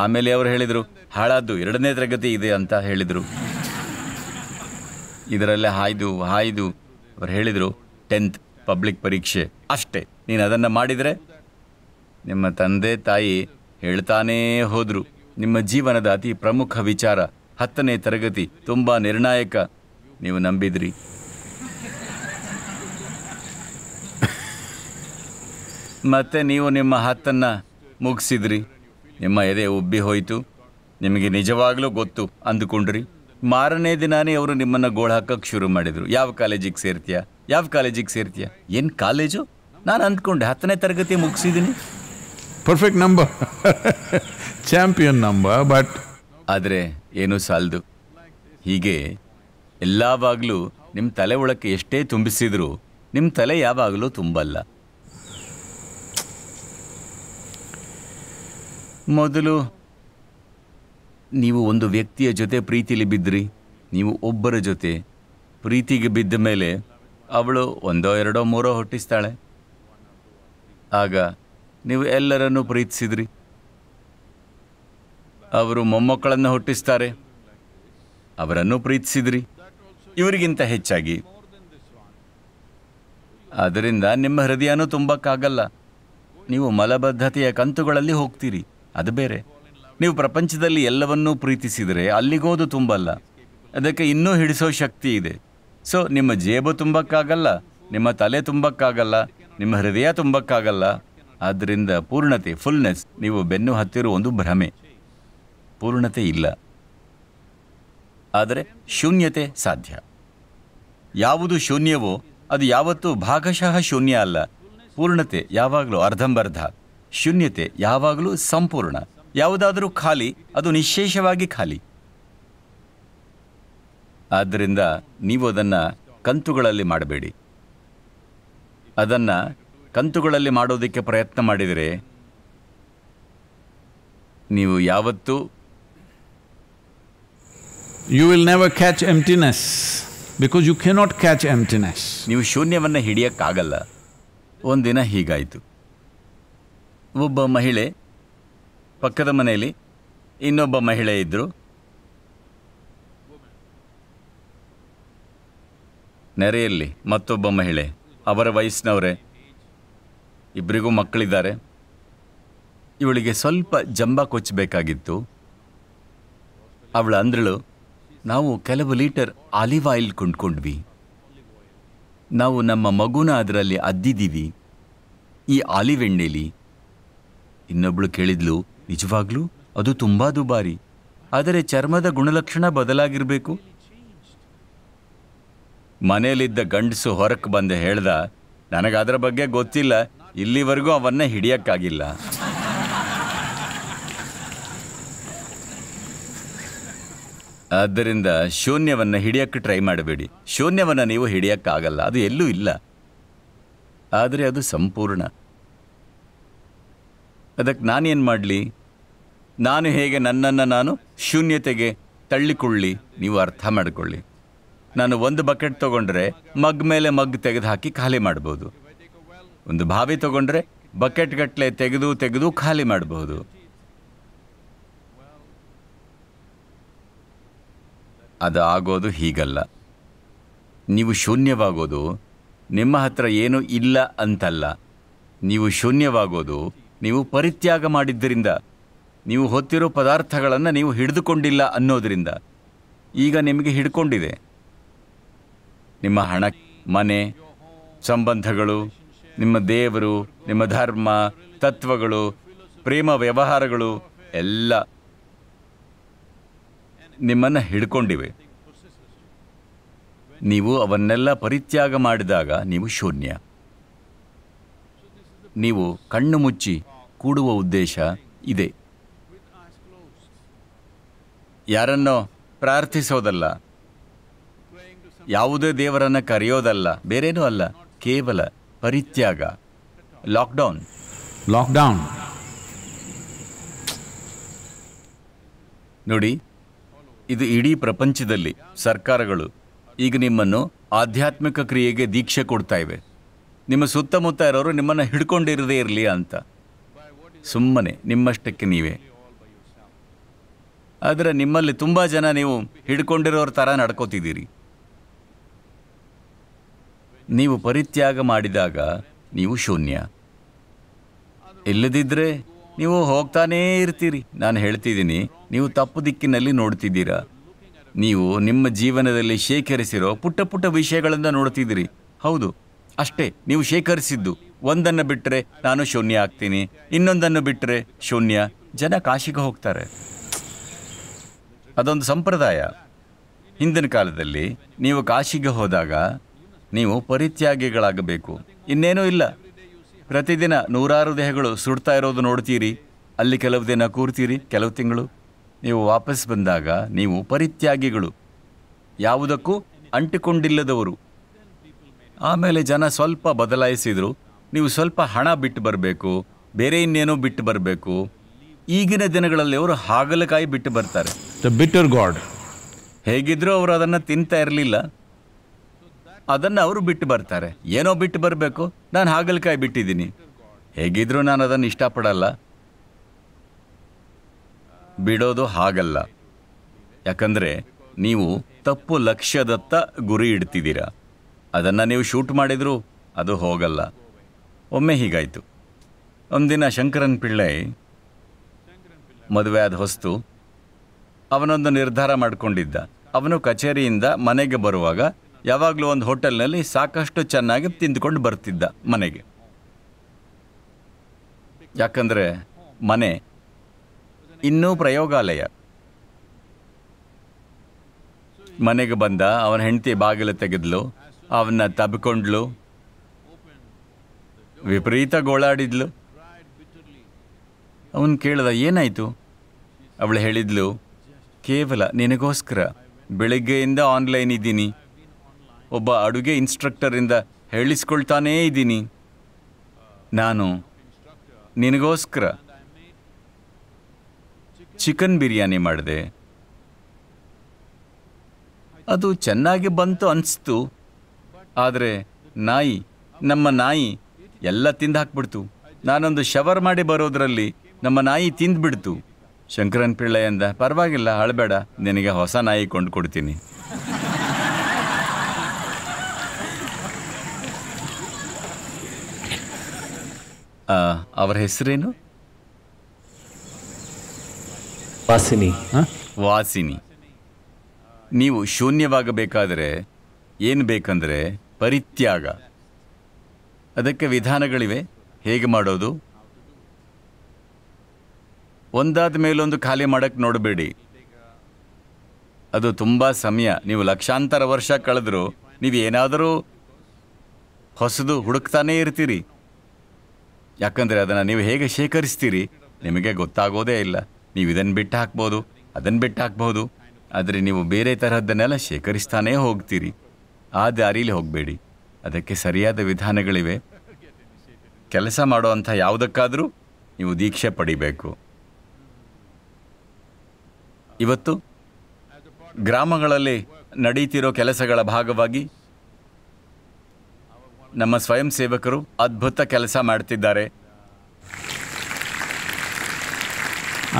ಆಮೇಲೆ ಅವರು ಹೇಳಿದರು ಹಾಳಾದ್ದು ಎರಡನೇ ತರಗತಿ ಇದೆ ಅಂತ ಹೇಳಿದರು ಇದರಲ್ಲೇ ಹಾಯ್ದು ಹಾಯ್ದು ಅವ್ರು ಹೇಳಿದರು ಟೆಂತ್ ಪಬ್ಲಿಕ್ ಪರೀಕ್ಷೆ ಅಷ್ಟೇ ನೀನು ಅದನ್ನು ಮಾಡಿದರೆ ನಿಮ್ಮ ತಂದೆ ತಾಯಿ ಹೇಳ್ತಾನೇ ಹೋದರು ನಿಮ್ಮ ಜೀವನದ ಅತಿ ಪ್ರಮುಖ ವಿಚಾರ ಹತ್ತನೇ ತರಗತಿ ತುಂಬ ನಿರ್ಣಾಯಕ ನೀವು ನಂಬಿದ್ರಿ ಮತ್ತೆ ನೀವು ನಿಮ್ಮ ಹತ್ತನ್ನು ಮುಗಿಸಿದ್ರಿ ನಿಮ್ಮ ಎದೆ ಉಬ್ಬಿ ಹೋಯಿತು ನಿಮಗೆ ನಿಜವಾಗಲೂ ಗೊತ್ತು ಅಂದುಕೊಂಡ್ರಿ ಮಾರನೇ ದಿನಾನೇ ಅವರು ನಿಮ್ಮನ್ನ ಗೋಳು ಹಾಕಕ್ಕೆ ಶುರು ಮಾಡಿದ್ರು ಯಾವ ಕಾಲೇಜಿಗೆ ಸೇರ್ತೀಯಾ ಯಾವ ಕಾಲೇಜಿಗೆ ಸೇರ್ತೀಯಾ ಏನು ಕಾಲೇಜು ನಾನು ಅಂದ್ಕೊಂಡೆ ಹತ್ತನೇ ತರಗತಿ ಮುಗಿಸಿದ್ದೀನಿ perfect number champion number but ಆದರೆ ಏನೂ ಸಾಲದು ಹೀಗೆ ಎಲ್ಲಾವಾಗಲೂ ನಿಮ್ಮ ತಲೆ ಒಳಕ್ಕೆ ಎಷ್ಟೇ ತುಂಬಿಸಿದ್ರು ನಿಮ್ಮ ತಲೆ ಯಾವಾಗಲೂ ತುಂಬಲ್ಲ ಮೊದಲು ನೀವು ಒಂದು ವ್ಯಕ್ತಿಯ ಜೊತೆ ಪ್ರೀತಿಲಿ ಬಿದ್ದ್ರಿ ನೀವು ಒಬ್ಬರ ಜೊತೆ ಪ್ರೀತಿಗೆ ಬಿದ್ದ ಮೇಲೆ ಅವಳು ಒಂದೋ ಎರಡೋ ಮೂರೋ ಹುಟ್ಟಿಸ್ತಾಳೆ ಆಗ ನೀವು ಎಲ್ಲರನ್ನೂ ಪ್ರೀತಿಸಿದ್ರಿ ಅವರು ಮೊಮ್ಮಕ್ಕಳನ್ನು ಹುಟ್ಟಿಸ್ತಾರೆ ಅವರನ್ನು ಪ್ರೀತಿಸಿದ್ರಿ ಇವರಿಗಿಂತ ಹೆಚ್ಚಾಗಿ ಆದ್ದರಿಂದ ನಿಮ್ಮ ಹೃದಯನೂ ತುಂಬಕ್ಕಾಗಲ್ಲ ನೀವು ಮಲಬದ್ಧತೆಯ ಕಂತುಗಳಲ್ಲಿ ಹೋಗ್ತೀರಿ ಅದು ಬೇರೆ ನೀವು ಪ್ರಪಂಚದಲ್ಲಿ ಎಲ್ಲವನ್ನೂ ಪ್ರೀತಿಸಿದರೆ ಅಲ್ಲಿಗೋದು ತುಂಬಲ್ಲ ಅದಕ್ಕೆ ಇನ್ನೂ ಹಿಡಿಸೋ ಶಕ್ತಿ ಇದೆ ಸೊ ನಿಮ್ಮ ಜೇಬು ತುಂಬಕ್ಕಾಗಲ್ಲ ನಿಮ್ಮ ತಲೆ ತುಂಬಕ್ಕಾಗಲ್ಲ ನಿಮ್ಮ ಹೃದಯ ತುಂಬಕ್ಕಾಗಲ್ಲ ಆದ್ದರಿಂದ ಪೂರ್ಣತೆ ಫುಲ್ನೆಸ್ ನೀವು ಬೆನ್ನು ಹತ್ತಿರೋ ಒಂದು ಭ್ರಮೆ ಪೂರ್ಣತೆ ಇಲ್ಲ ಆದರೆ ಶೂನ್ಯತೆ ಸಾಧ್ಯ ಯಾವುದು ಶೂನ್ಯವೋ ಅದು ಯಾವತ್ತೂ ಭಾಗಶಃ ಶೂನ್ಯ ಅಲ್ಲ ಪೂರ್ಣತೆ ಯಾವಾಗಲೂ ಅರ್ಧಂಬರ್ಧ ಶೂನ್ಯತೆ ಯಾವಾಗಲೂ ಸಂಪೂರ್ಣ ಯಾವುದಾದರೂ ಖಾಲಿ ಅದು ನಿಶೇಷವಾಗಿ ಖಾಲಿ ಆದ್ದರಿಂದ ನೀವು ಅದನ್ನು ಕಂತುಗಳಲ್ಲಿ ಮಾಡಬೇಡಿ ಅದನ್ನು ಕಂತುಗಳಲ್ಲಿ ಮಾಡೋದಕ್ಕೆ ಪ್ರಯತ್ನ ಮಾಡಿದರೆ ನೀವು ಯಾವತ್ತೂ you will never catch emptiness because you cannot catch emptiness ನೀವು ಶೂನ್ಯವನ್ನು ಹಿಡಿಯೋಕ್ಕಾಗಲ್ಲ ಒಂದಿನ ಹೀಗಾಯಿತು ಒಬ್ಬ ಮಹಿಳೆ ಪಕ್ಕದ ಮನೆಯಲ್ಲಿ ಇನ್ನೊಬ್ಬ ಮಹಿಳೆ ಇದ್ದರು ನೆರೆಯಲ್ಲಿ ಮತ್ತೊಬ್ಬ ಮಹಿಳೆ ಅವರ ವಯಸ್ಸಿನವರೇ ಇಬ್ಬರಿಗೂ ಮಕ್ಕಳಿದ್ದಾರೆ ಇವಳಿಗೆ ಸ್ವಲ್ಪ ಜಂಬ ಕೊಚ್ಚಬೇಕಾಗಿತ್ತು ಅವಳು ಅಂದ್ರಳು ನಾವು ಕೆಲವು ಲೀಟರ್ ಆಲಿವ್ ಆಯಿಲ್ ಕುಂಡ್ಕೊಂಡ್ವಿ ನಾವು ನಮ್ಮ ಮಗುನ ಅದರಲ್ಲಿ ಅದ್ದಿದ್ದೀವಿ ಈ ಆಲಿವ್ ಎಣ್ಣೆಲಿ ಇನ್ನೊಬ್ಳು ಕೇಳಿದ್ಲು ನಿಜವಾಗ್ಲೂ ಅದು ತುಂಬಾ ದುಬಾರಿ ಆದರೆ ಚರ್ಮದ ಗುಣಲಕ್ಷಣ ಬದಲಾಗಿರಬೇಕು ಮನೆಯಲ್ಲಿದ್ದ ಗಂಡಸು ಹೊರಕ್ಕೆ ಬಂದು ಹೇಳ್ದ ನನಗದರ ಬಗ್ಗೆ ಗೊತ್ತಿಲ್ಲ ಇಲ್ಲಿವರೆಗೂ ಅವನ್ನ ಹಿಡಿಯಕ್ಕಾಗಿಲ್ಲ ಆದ್ದರಿಂದ ಶೂನ್ಯವನ್ನು ಹಿಡಿಯಕ್ಕೆ ಟ್ರೈ ಮಾಡಬೇಡಿ ಶೂನ್ಯವನ್ನು ನೀವು ಹಿಡಿಯಕ್ಕಾಗಲ್ಲ ಅದು ಎಲ್ಲೂ ಇಲ್ಲ ಆದರೆ ಅದು ಸಂಪೂರ್ಣ ಅದಕ್ಕೆ ನಾನೇನು ಮಾಡಲಿ ನಾನು ಹೇಗೆ ನನ್ನನ್ನು ನಾನು ಶೂನ್ಯತೆಗೆ ತಳ್ಳಿಕೊಳ್ಳಿ ನೀವು ಅರ್ಥ ಮಾಡಿಕೊಳ್ಳಿ ನಾನು ಒಂದು ಬಕೆಟ್ ತಗೊಂಡ್ರೆ ಮಗ್ ಮೇಲೆ ಮಗ್ ತೆಗೆದು ಹಾಕಿ ಖಾಲಿ ಮಾಡ್ಬೋದು ಒಂದು ಬಾವಿ ತೊಗೊಂಡ್ರೆ ಬಕೆಟ್ಗಟ್ಟಲೆ ತೆಗೆದು ತೆಗೆದು ಖಾಲಿ ಮಾಡಬಹುದು ಅದು ಆಗೋದು ಹೀಗಲ್ಲ ನೀವು ಶೂನ್ಯವಾಗೋದು ನಿಮ್ಮ ಹತ್ರ ಏನೂ ಇಲ್ಲ ಅಂತಲ್ಲ ನೀವು ಶೂನ್ಯವಾಗೋದು ನೀವು ಪರಿತ್ಯಾಗ ಮಾಡಿದ್ದರಿಂದ ನೀವು ಹೊತ್ತಿರೋ ಪದಾರ್ಥಗಳನ್ನು ನೀವು ಹಿಡಿದುಕೊಂಡಿಲ್ಲ ಅನ್ನೋದರಿಂದ ಈಗ ನಿಮಗೆ ಹಿಡ್ಕೊಂಡಿದೆ ನಿಮ್ಮ ಹಣ ಮನೆ ಸಂಬಂಧಗಳು ನಿಮ್ಮ ದೇವರು ನಿಮ್ಮ ಧರ್ಮ ತತ್ವಗಳು ಪ್ರೇಮ ವ್ಯವಹಾರಗಳು ಎಲ್ಲ ನಿಮ್ಮನ್ನು ಹಿಡ್ಕೊಂಡಿವೆ ನೀವು ಅವನ್ನೆಲ್ಲ ಪರಿತ್ಯಾಗ ಮಾಡಿದಾಗ ನೀವು ಶೂನ್ಯ ನೀವು ಕಣ್ಣು ಮುಚ್ಚಿ ಕೂಡುವ ಉದ್ದೇಶ ಇದೆ ಯಾರನ್ನೋ ಪ್ರಾರ್ಥಿಸೋದಲ್ಲ ಯಾವುದೇ ದೇವರನ್ನು ಕರೆಯೋದಲ್ಲ ಬೇರೇನೂ ಅಲ್ಲ ಕೇವಲ ಪರಿತ್ಯಾಗ ಲಾಕ್ಡೌನ್ ಲಾಕ್ಡೌನ್ ನೋಡಿ ಇದು ಇಡೀ ಪ್ರಪಂಚದಲ್ಲಿ ಸರ್ಕಾರಗಳು ಈಗ ನಿಮ್ಮನ್ನು ಆಧ್ಯಾತ್ಮಿಕ ಕ್ರಿಯೆಗೆ ದೀಕ್ಷೆ ಕೊಡ್ತಾ ಇವೆ ನಿಮ್ಮ ಸುತ್ತಮುತ್ತ ಇರೋರು ನಿಮ್ಮನ್ನು ಹಿಡ್ಕೊಂಡಿರದೇ ಇರಲಿ ಅಂತ ಸುಮ್ಮನೆ ನಿಮ್ಮಷ್ಟಕ್ಕೆ ನೀವೇ ಆದರೆ ನಿಮ್ಮಲ್ಲಿ ತುಂಬ ಜನ ನೀವು ಹಿಡ್ಕೊಂಡಿರೋರ ಥರ ನಡ್ಕೋತಿದ್ದೀರಿ ನೀವು ಪರಿತ್ಯಾಗ ಮಾಡಿದಾಗ ನೀವು ಶೂನ್ಯ ಇಲ್ಲದಿದ್ದರೆ ನೀವು ಹೋಗ್ತಾನೇ ಇರ್ತೀರಿ ನಾನು ಹೇಳ್ತಿದ್ದೀನಿ ನೀವು ತಪ್ಪು ದಿಕ್ಕಿನಲ್ಲಿ ನೋಡ್ತಿದ್ದೀರಾ ನೀವು ನಿಮ್ಮ ಜೀವನದಲ್ಲಿ ಶೇಖರಿಸಿರೋ ಪುಟ್ಟ ಪುಟ್ಟ ವಿಷಯಗಳನ್ನು ನೋಡ್ತಿದ್ದೀರಿ ಹೌದು ಅಷ್ಟೇ ನೀವು ಶೇಖರಿಸಿದ್ದು ಒಂದನ್ನು ಬಿಟ್ಟರೆ ನಾನು ಶೂನ್ಯ ಆಗ್ತೀನಿ ಇನ್ನೊಂದನ್ನು ಬಿಟ್ಟರೆ ಶೂನ್ಯ ಜನ ಕಾಶಿಗೆ ಹೋಗ್ತಾರೆ ಅದೊಂದು ಸಂಪ್ರದಾಯ ಹಿಂದಿನ ಕಾಲದಲ್ಲಿ ನೀವು ಕಾಶಿಗೆ ಹೋದಾಗ ನೀವು ಪರಿತ್ಯಾಗಿಗಳಾಗಬೇಕು ಇನ್ನೇನೂ ಇಲ್ಲ ಪ್ರತಿದಿನ ನೂರಾರು ದೇಹಗಳು ಸುಡ್ತಾ ಇರೋದು ನೋಡ್ತೀರಿ ಅಲ್ಲಿ ಕೆಲವು ದಿನ ಕೂರ್ತೀರಿ ಕೆಲವು ತಿಂಗಳು ನೀವು ವಾಪಸ್ ಬಂದಾಗ ನೀವು ಪರಿತ್ಯಾಗಿಗಳು ಯಾವುದಕ್ಕೂ ಅಂಟಿಕೊಂಡಿಲ್ಲದವರು ಆಮೇಲೆ ಜನ ಸ್ವಲ್ಪ ಬದಲಾಯಿಸಿದರು ನೀವು ಸ್ವಲ್ಪ ಹಣ ಬಿಟ್ಟು ಬರಬೇಕು ಬೇರೆ ಇನ್ನೇನೋ ಬಿಟ್ಟು ಬರಬೇಕು ಈಗಿನ ದಿನಗಳಲ್ಲಿ ಅವರು ಹಾಗಲಕಾಯಿ ಬಿಟ್ಟು ಬರ್ತಾರೆ ದ ಬಿಟರ್ ಗಾಡ್ ಹೇಗಿದ್ರೂ ಅವರು ಅದನ್ನು ತಿಂತಾ ಇರಲಿಲ್ಲ ಅದನ್ನು ಅವರು ಬಿಟ್ಟು ಬರ್ತಾರೆ ಏನೋ ಬಿಟ್ಟು ಬರಬೇಕು ನಾನು ಹಾಗಲಕಾಯಿ ಬಿಟ್ಟಿದ್ದೀನಿ ಹೇಗಿದ್ರೂ ನಾನು ಅದನ್ನು ಇಷ್ಟಪಡಲ್ಲ ಬಿಡೋದು ಹಾಗಲ್ಲ ಯಾಕಂದರೆ ನೀವು ತಪ್ಪು ಲಕ್ಷ್ಯದತ್ತ ಗುರಿ ಇಡ್ತಿದ್ದೀರಾ ಅದನ್ನು ನೀವು ಶೂಟ್ ಮಾಡಿದರೂ ಅದು ಹೋಗಲ್ಲ ಒಮ್ಮೆ ಹೀಗಾಯಿತು ಒಂದಿನ ಶಂಕರನ್ ಪಿಳ್ಳೈ ಮದುವೆ ಆದ ಹೊಸ್ತು ಅವನೊಂದು ನಿರ್ಧಾರ ಮಾಡಿಕೊಂಡಿದ್ದ ಅವನು ಕಚೇರಿಯಿಂದ ಮನೆಗೆ ಬರುವಾಗ ಯಾವಾಗಲೂ ಒಂದು ಹೋಟೆಲ್ನಲ್ಲಿ ಸಾಕಷ್ಟು ಚೆನ್ನಾಗಿ ತಿಂದುಕೊಂಡು ಬರ್ತಿದ್ದ ಮನೆಗೆ ಯಾಕಂದರೆ ಮನೆ ಇನ್ನೂ ಪ್ರಯೋಗಾಲಯ ಮನೆಗೆ ಬಂದ ಅವನ ಹೆಂಡತಿ ಬಾಗಿಲು ತೆಗೆದಲು ಅವನ್ನ ತಬ್ಕೊಂಡ್ಲು ವಿಪರೀತ ಗೋಳಾಡಿದ್ಲು ಅವನು ಕೇಳಿದ ಏನಾಯಿತು ಅವಳು ಹೇಳಿದ್ಲು ಕೇವಲ ನಿನಗೋಸ್ಕರ ಬೆಳಗ್ಗೆಯಿಂದ ಆನ್ಲೈನ್ ಇದ್ದೀನಿ ಒಬ್ಬ ಅಡುಗೆ ಇನ್ಸ್ಟ್ರಕ್ಟರಿಂದ ಹೇಳಿಸ್ಕೊಳ್ತಾನೇ ಇದ್ದೀನಿ ನಾನು ನಿನಗೋಸ್ಕರ ಚಿಕನ್ ಬಿರಿಯಾನಿ ಮಾಡಿದೆ ಅದು ಚೆನ್ನಾಗಿ ಬಂತು ಅನ್ನಿಸ್ತು ಆದರೆ ನಾಯಿ ನಮ್ಮ ನಾಯಿ ಎಲ್ಲ ತಿಂದು ಹಾಕ್ಬಿಡ್ತು ನಾನೊಂದು ಶವರ್ ಮಾಡಿ ಬರೋದ್ರಲ್ಲಿ ನಮ್ಮ ನಾಯಿ ತಿಂದ್ಬಿಡ್ತು ಶಂಕರನ್ ಪಿಳ್ಳೆ ಎಂದ ಪರವಾಗಿಲ್ಲ ಅಳಬೇಡ ನಿನಗೆ ಹೊಸ ನಾಯಿ ಕೊಡ್ತೀನಿ ಅವರ ಹೆಸರೇನು ವಾಸಿನಿ ವಾಸಿನಿ ನೀವು ಶೂನ್ಯವಾಗಬೇಕಾದರೆ ಏನು ಬೇಕಂದರೆ ಪರಿತ್ಯಾಗ ಅದಕ್ಕೆ ವಿಧಾನಗಳಿವೆ ಹೇಗೆ ಮಾಡೋದು ಒಂದಾದ ಮೇಲೊಂದು ಖಾಲಿ ಮಾಡೋಕ್ಕೆ ನೋಡಬೇಡಿ ಅದು ತುಂಬ ಸಮಯ ನೀವು ಲಕ್ಷಾಂತರ ವರ್ಷ ಕಳೆದ್ರು ನೀವು ಏನಾದರೂ ಹೊಸದು ಹುಡುಕ್ತಾನೇ ಇರ್ತೀರಿ ಯಾಕಂದರೆ ಅದನ್ನು ನೀವು ಹೇಗೆ ಶೇಖರಿಸ್ತೀರಿ ನಿಮಗೆ ಗೊತ್ತಾಗೋದೇ ಇಲ್ಲ ನೀವು ಇದನ್ನು ಬಿಟ್ಟು ಹಾಕ್ಬೋದು ಅದನ್ನು ಬಿಟ್ಟು ಹಾಕ್ಬೋದು ಆದರೆ ನೀವು ಬೇರೆ ತರಹದ್ದನ್ನೆಲ್ಲ ಶೇಖರಿಸ್ತಾನೇ ಹೋಗ್ತೀರಿ ಆ ದಾರೀಲಿ ಹೋಗಬೇಡಿ ಅದಕ್ಕೆ ಸರಿಯಾದ ವಿಧಾನಗಳಿವೆ ಕೆಲಸ ಮಾಡುವಂಥ ಯಾವುದಕ್ಕಾದರೂ ನೀವು ದೀಕ್ಷೆ ಪಡಿಬೇಕು ಇವತ್ತು ಗ್ರಾಮಗಳಲ್ಲಿ ನಡೀತಿರೋ ಕೆಲಸಗಳ ಭಾಗವಾಗಿ ನಮ್ಮ ಸ್ವಯಂ ಸೇವಕರು ಅದ್ಭುತ ಕೆಲಸ ಮಾಡ್ತಿದ್ದಾರೆ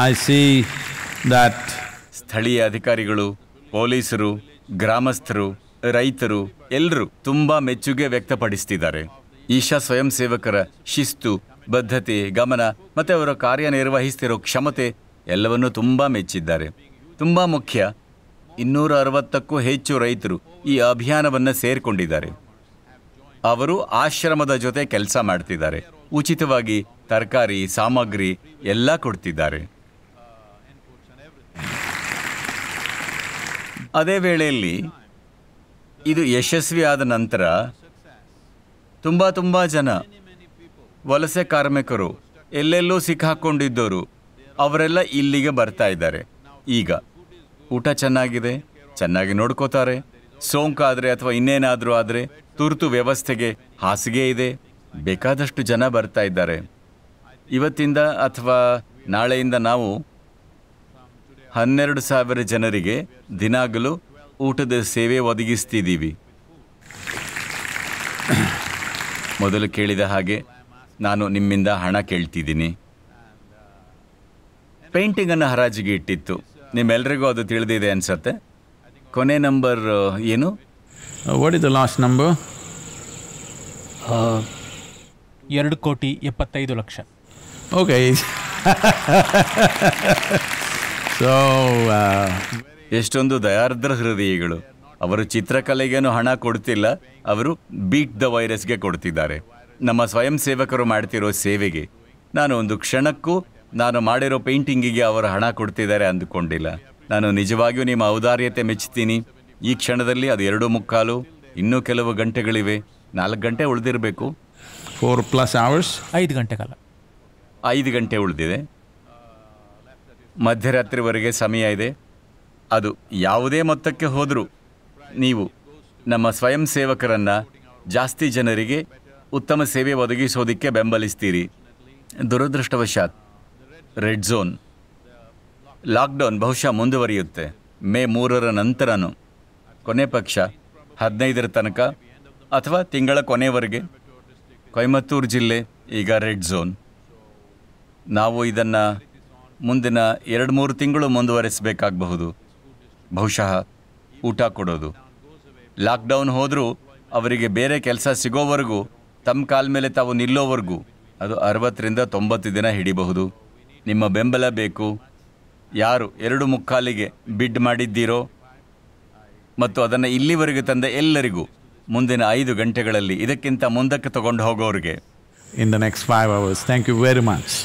ಐ ಸಿ ದಟ್ ಸ್ಥಳೀಯ ಅಧಿಕಾರಿಗಳು ಪೊಲೀಸರು ಗ್ರಾಮಸ್ಥರು ರೈತರು ಎಲ್ಲರೂ ತುಂಬಾ ಮೆಚ್ಚುಗೆ ವ್ಯಕ್ತಪಡಿಸ್ತಿದ್ದಾರೆ ಈಶಾ ಸ್ವಯಂ ಸೇವಕರ ಶಿಸ್ತು ಬದ್ಧತೆ ಗಮನ ಮತ್ತು ಅವರ ಕಾರ್ಯನಿರ್ವಹಿಸ್ತಿರೋ ಕ್ಷಮತೆ ಎಲ್ಲವನ್ನೂ ತುಂಬ ಮೆಚ್ಚಿದ್ದಾರೆ ತುಂಬ ಮುಖ್ಯ ಇನ್ನೂರ ಅರವತ್ತಕ್ಕೂ ಹೆಚ್ಚು ರೈತರು ಈ ಅಭಿಯಾನವನ್ನು ಸೇರಿಕೊಂಡಿದ್ದಾರೆ ಅವರು ಆಶ್ರಮದ ಜೊತೆ ಕೆಲಸ ಮಾಡ್ತಿದ್ದಾರೆ ಉಚಿತವಾಗಿ ತರಕಾರಿ ಸಾಮಗ್ರಿ ಎಲ್ಲ ಕೊಡ್ತಿದ್ದಾರೆ ಅದೇ ವೇಳೆಯಲ್ಲಿ ಇದು ಯಶಸ್ವಿ ಆದ ನಂತರ ತುಂಬ ತುಂಬ ಜನ ವಲಸೆ ಕಾರ್ಮಿಕರು ಎಲ್ಲೆಲ್ಲೋ ಸಿಕ್ಕಾಕೊಂಡಿದ್ದವರು ಅವರೆಲ್ಲ ಇಲ್ಲಿಗೆ ಬರ್ತಾ ಇದ್ದಾರೆ ಈಗ ಊಟ ಚೆನ್ನಾಗಿದೆ ಚೆನ್ನಾಗಿ ನೋಡ್ಕೋತಾರೆ ಸೋಂಕಾದರೆ ಅಥವಾ ಇನ್ನೇನಾದರೂ ಆದರೆ ತುರ್ತು ವ್ಯವಸ್ಥೆಗೆ ಹಾಸಿಗೆ ಇದೆ ಬೇಕಾದಷ್ಟು ಜನ ಬರ್ತಾ ಇದ್ದಾರೆ ಇವತ್ತಿಂದ ಅಥವಾ ನಾಳೆಯಿಂದ ನಾವು ಹನ್ನೆರಡು ಸಾವಿರ ಜನರಿಗೆ ದಿನಾಗಲೂ ಊಟದ ಸೇವೆ ಒದಗಿಸ್ತಿದ್ದೀವಿ ಮೊದಲು ಕೇಳಿದ ಹಾಗೆ ನಾನು ನಿಮ್ಮಿಂದ ಹಣ ಕೇಳ್ತಿದ್ದೀನಿ ಪೇಂಟಿಂಗನ್ನು ಹರಾಜಿಗೆ ಇಟ್ಟಿತ್ತು ನಿಮ್ಮೆಲ್ಲರಿಗೂ ಅದು ತಿಳಿದಿದೆ ಅನಿಸತ್ತೆ ಕೊನೆ ನಂಬರ್ ಏನು ಓಡಿದ ಲಾಸ್ಟ್ ನಂಬರ್ ಎರಡು ಕೋಟಿ ಎಪ್ಪತ್ತೈದು ಲಕ್ಷ ಓಕೆ ಸೋ ಎಷ್ಟೊಂದು ದಯಾರ್ದ್ರ ಹೃದಯಗಳು ಅವರು ಚಿತ್ರಕಲೆಗೇನು ಹಣ ಕೊಡ್ತಿಲ್ಲ ಅವರು ಬೀಟ್ ದ ವೈರಸ್ಗೆ ಕೊಡ್ತಿದ್ದಾರೆ ನಮ್ಮ ಸ್ವಯಂ ಸೇವಕರು ಮಾಡ್ತಿರೋ ಸೇವೆಗೆ ನಾನು ಒಂದು ಕ್ಷಣಕ್ಕೂ ನಾನು ಮಾಡಿರೋ ಪೇಂಟಿಂಗಿಗೆ ಅವರು ಹಣ ಕೊಡ್ತಿದ್ದಾರೆ ಅಂದುಕೊಂಡಿಲ್ಲ ನಾನು ನಿಜವಾಗಿಯೂ ನಿಮ್ಮ ಔದಾರ್ಯತೆ ಮೆಚ್ಚುತ್ತೀನಿ ಈ ಕ್ಷಣದಲ್ಲಿ ಅದು ಎರಡು ಮುಕ್ಕಾಲು ಇನ್ನೂ ಕೆಲವು ಗಂಟೆಗಳಿವೆ ನಾಲ್ಕು ಗಂಟೆ ಉಳಿದಿರಬೇಕು ಫೋರ್ ಪ್ಲಸ್ ಅವರ್ಸ್ ಐದು ಗಂಟೆ ಕಾಲ ಐದು ಗಂಟೆ ಉಳಿದಿದೆ ಮಧ್ಯರಾತ್ರಿವರೆಗೆ ಸಮಯ ಇದೆ ಅದು ಯಾವುದೇ ಮೊತ್ತಕ್ಕೆ ಹೋದರೂ ನೀವು ನಮ್ಮ ಸ್ವಯಂ ಸೇವಕರನ್ನು ಜಾಸ್ತಿ ಜನರಿಗೆ ಉತ್ತಮ ಸೇವೆ ಒದಗಿಸೋದಕ್ಕೆ ಬೆಂಬಲಿಸ್ತೀರಿ ದುರದೃಷ್ಟವಶಾತ್ ರೆಡ್ ಝೋನ್ ಲಾಕ್ಡೌನ್ ಬಹುಶಃ ಮುಂದುವರಿಯುತ್ತೆ ಮೇ ಮೂರರ ನಂತರನು ಕೊನೆ ಪಕ್ಷ ಹದಿನೈದರ ತನಕ ಅಥವಾ ತಿಂಗಳ ಕೊನೆಯವರೆಗೆ ಕೊಯಮತ್ತೂರು ಜಿಲ್ಲೆ ಈಗ ರೆಡ್ ಝೋನ್ ನಾವು ಇದನ್ನು ಮುಂದಿನ ಎರಡು ಮೂರು ತಿಂಗಳು ಮುಂದುವರೆಸಬೇಕಾಗಬಹುದು ಬಹುಶಃ ಊಟ ಕೊಡೋದು ಲಾಕ್ಡೌನ್ ಹೋದರೂ ಅವರಿಗೆ ಬೇರೆ ಕೆಲಸ ಸಿಗೋವರೆಗೂ ತಮ್ಮ ಕಾಲ ಮೇಲೆ ತಾವು ನಿಲ್ಲೋವರೆಗೂ ಅದು ಅರವತ್ತರಿಂದ ತೊಂಬತ್ತು ದಿನ ಹಿಡಿಬಹುದು ನಿಮ್ಮ ಬೆಂಬಲ ಬೇಕು ಯಾರು ಎರಡು ಮುಕ್ಕಾಲಿಗೆ ಬಿಡ್ ಮಾಡಿದ್ದೀರೋ ಮತ್ತು ಅದನ್ನು ಇಲ್ಲಿವರೆಗೆ ತಂದ ಎಲ್ಲರಿಗೂ ಮುಂದಿನ ಐದು ಗಂಟೆಗಳಲ್ಲಿ ಇದಕ್ಕಿಂತ ಮುಂದಕ್ಕೆ ತಗೊಂಡು ಹೋಗೋರಿಗೆ in the next five hours thank you very much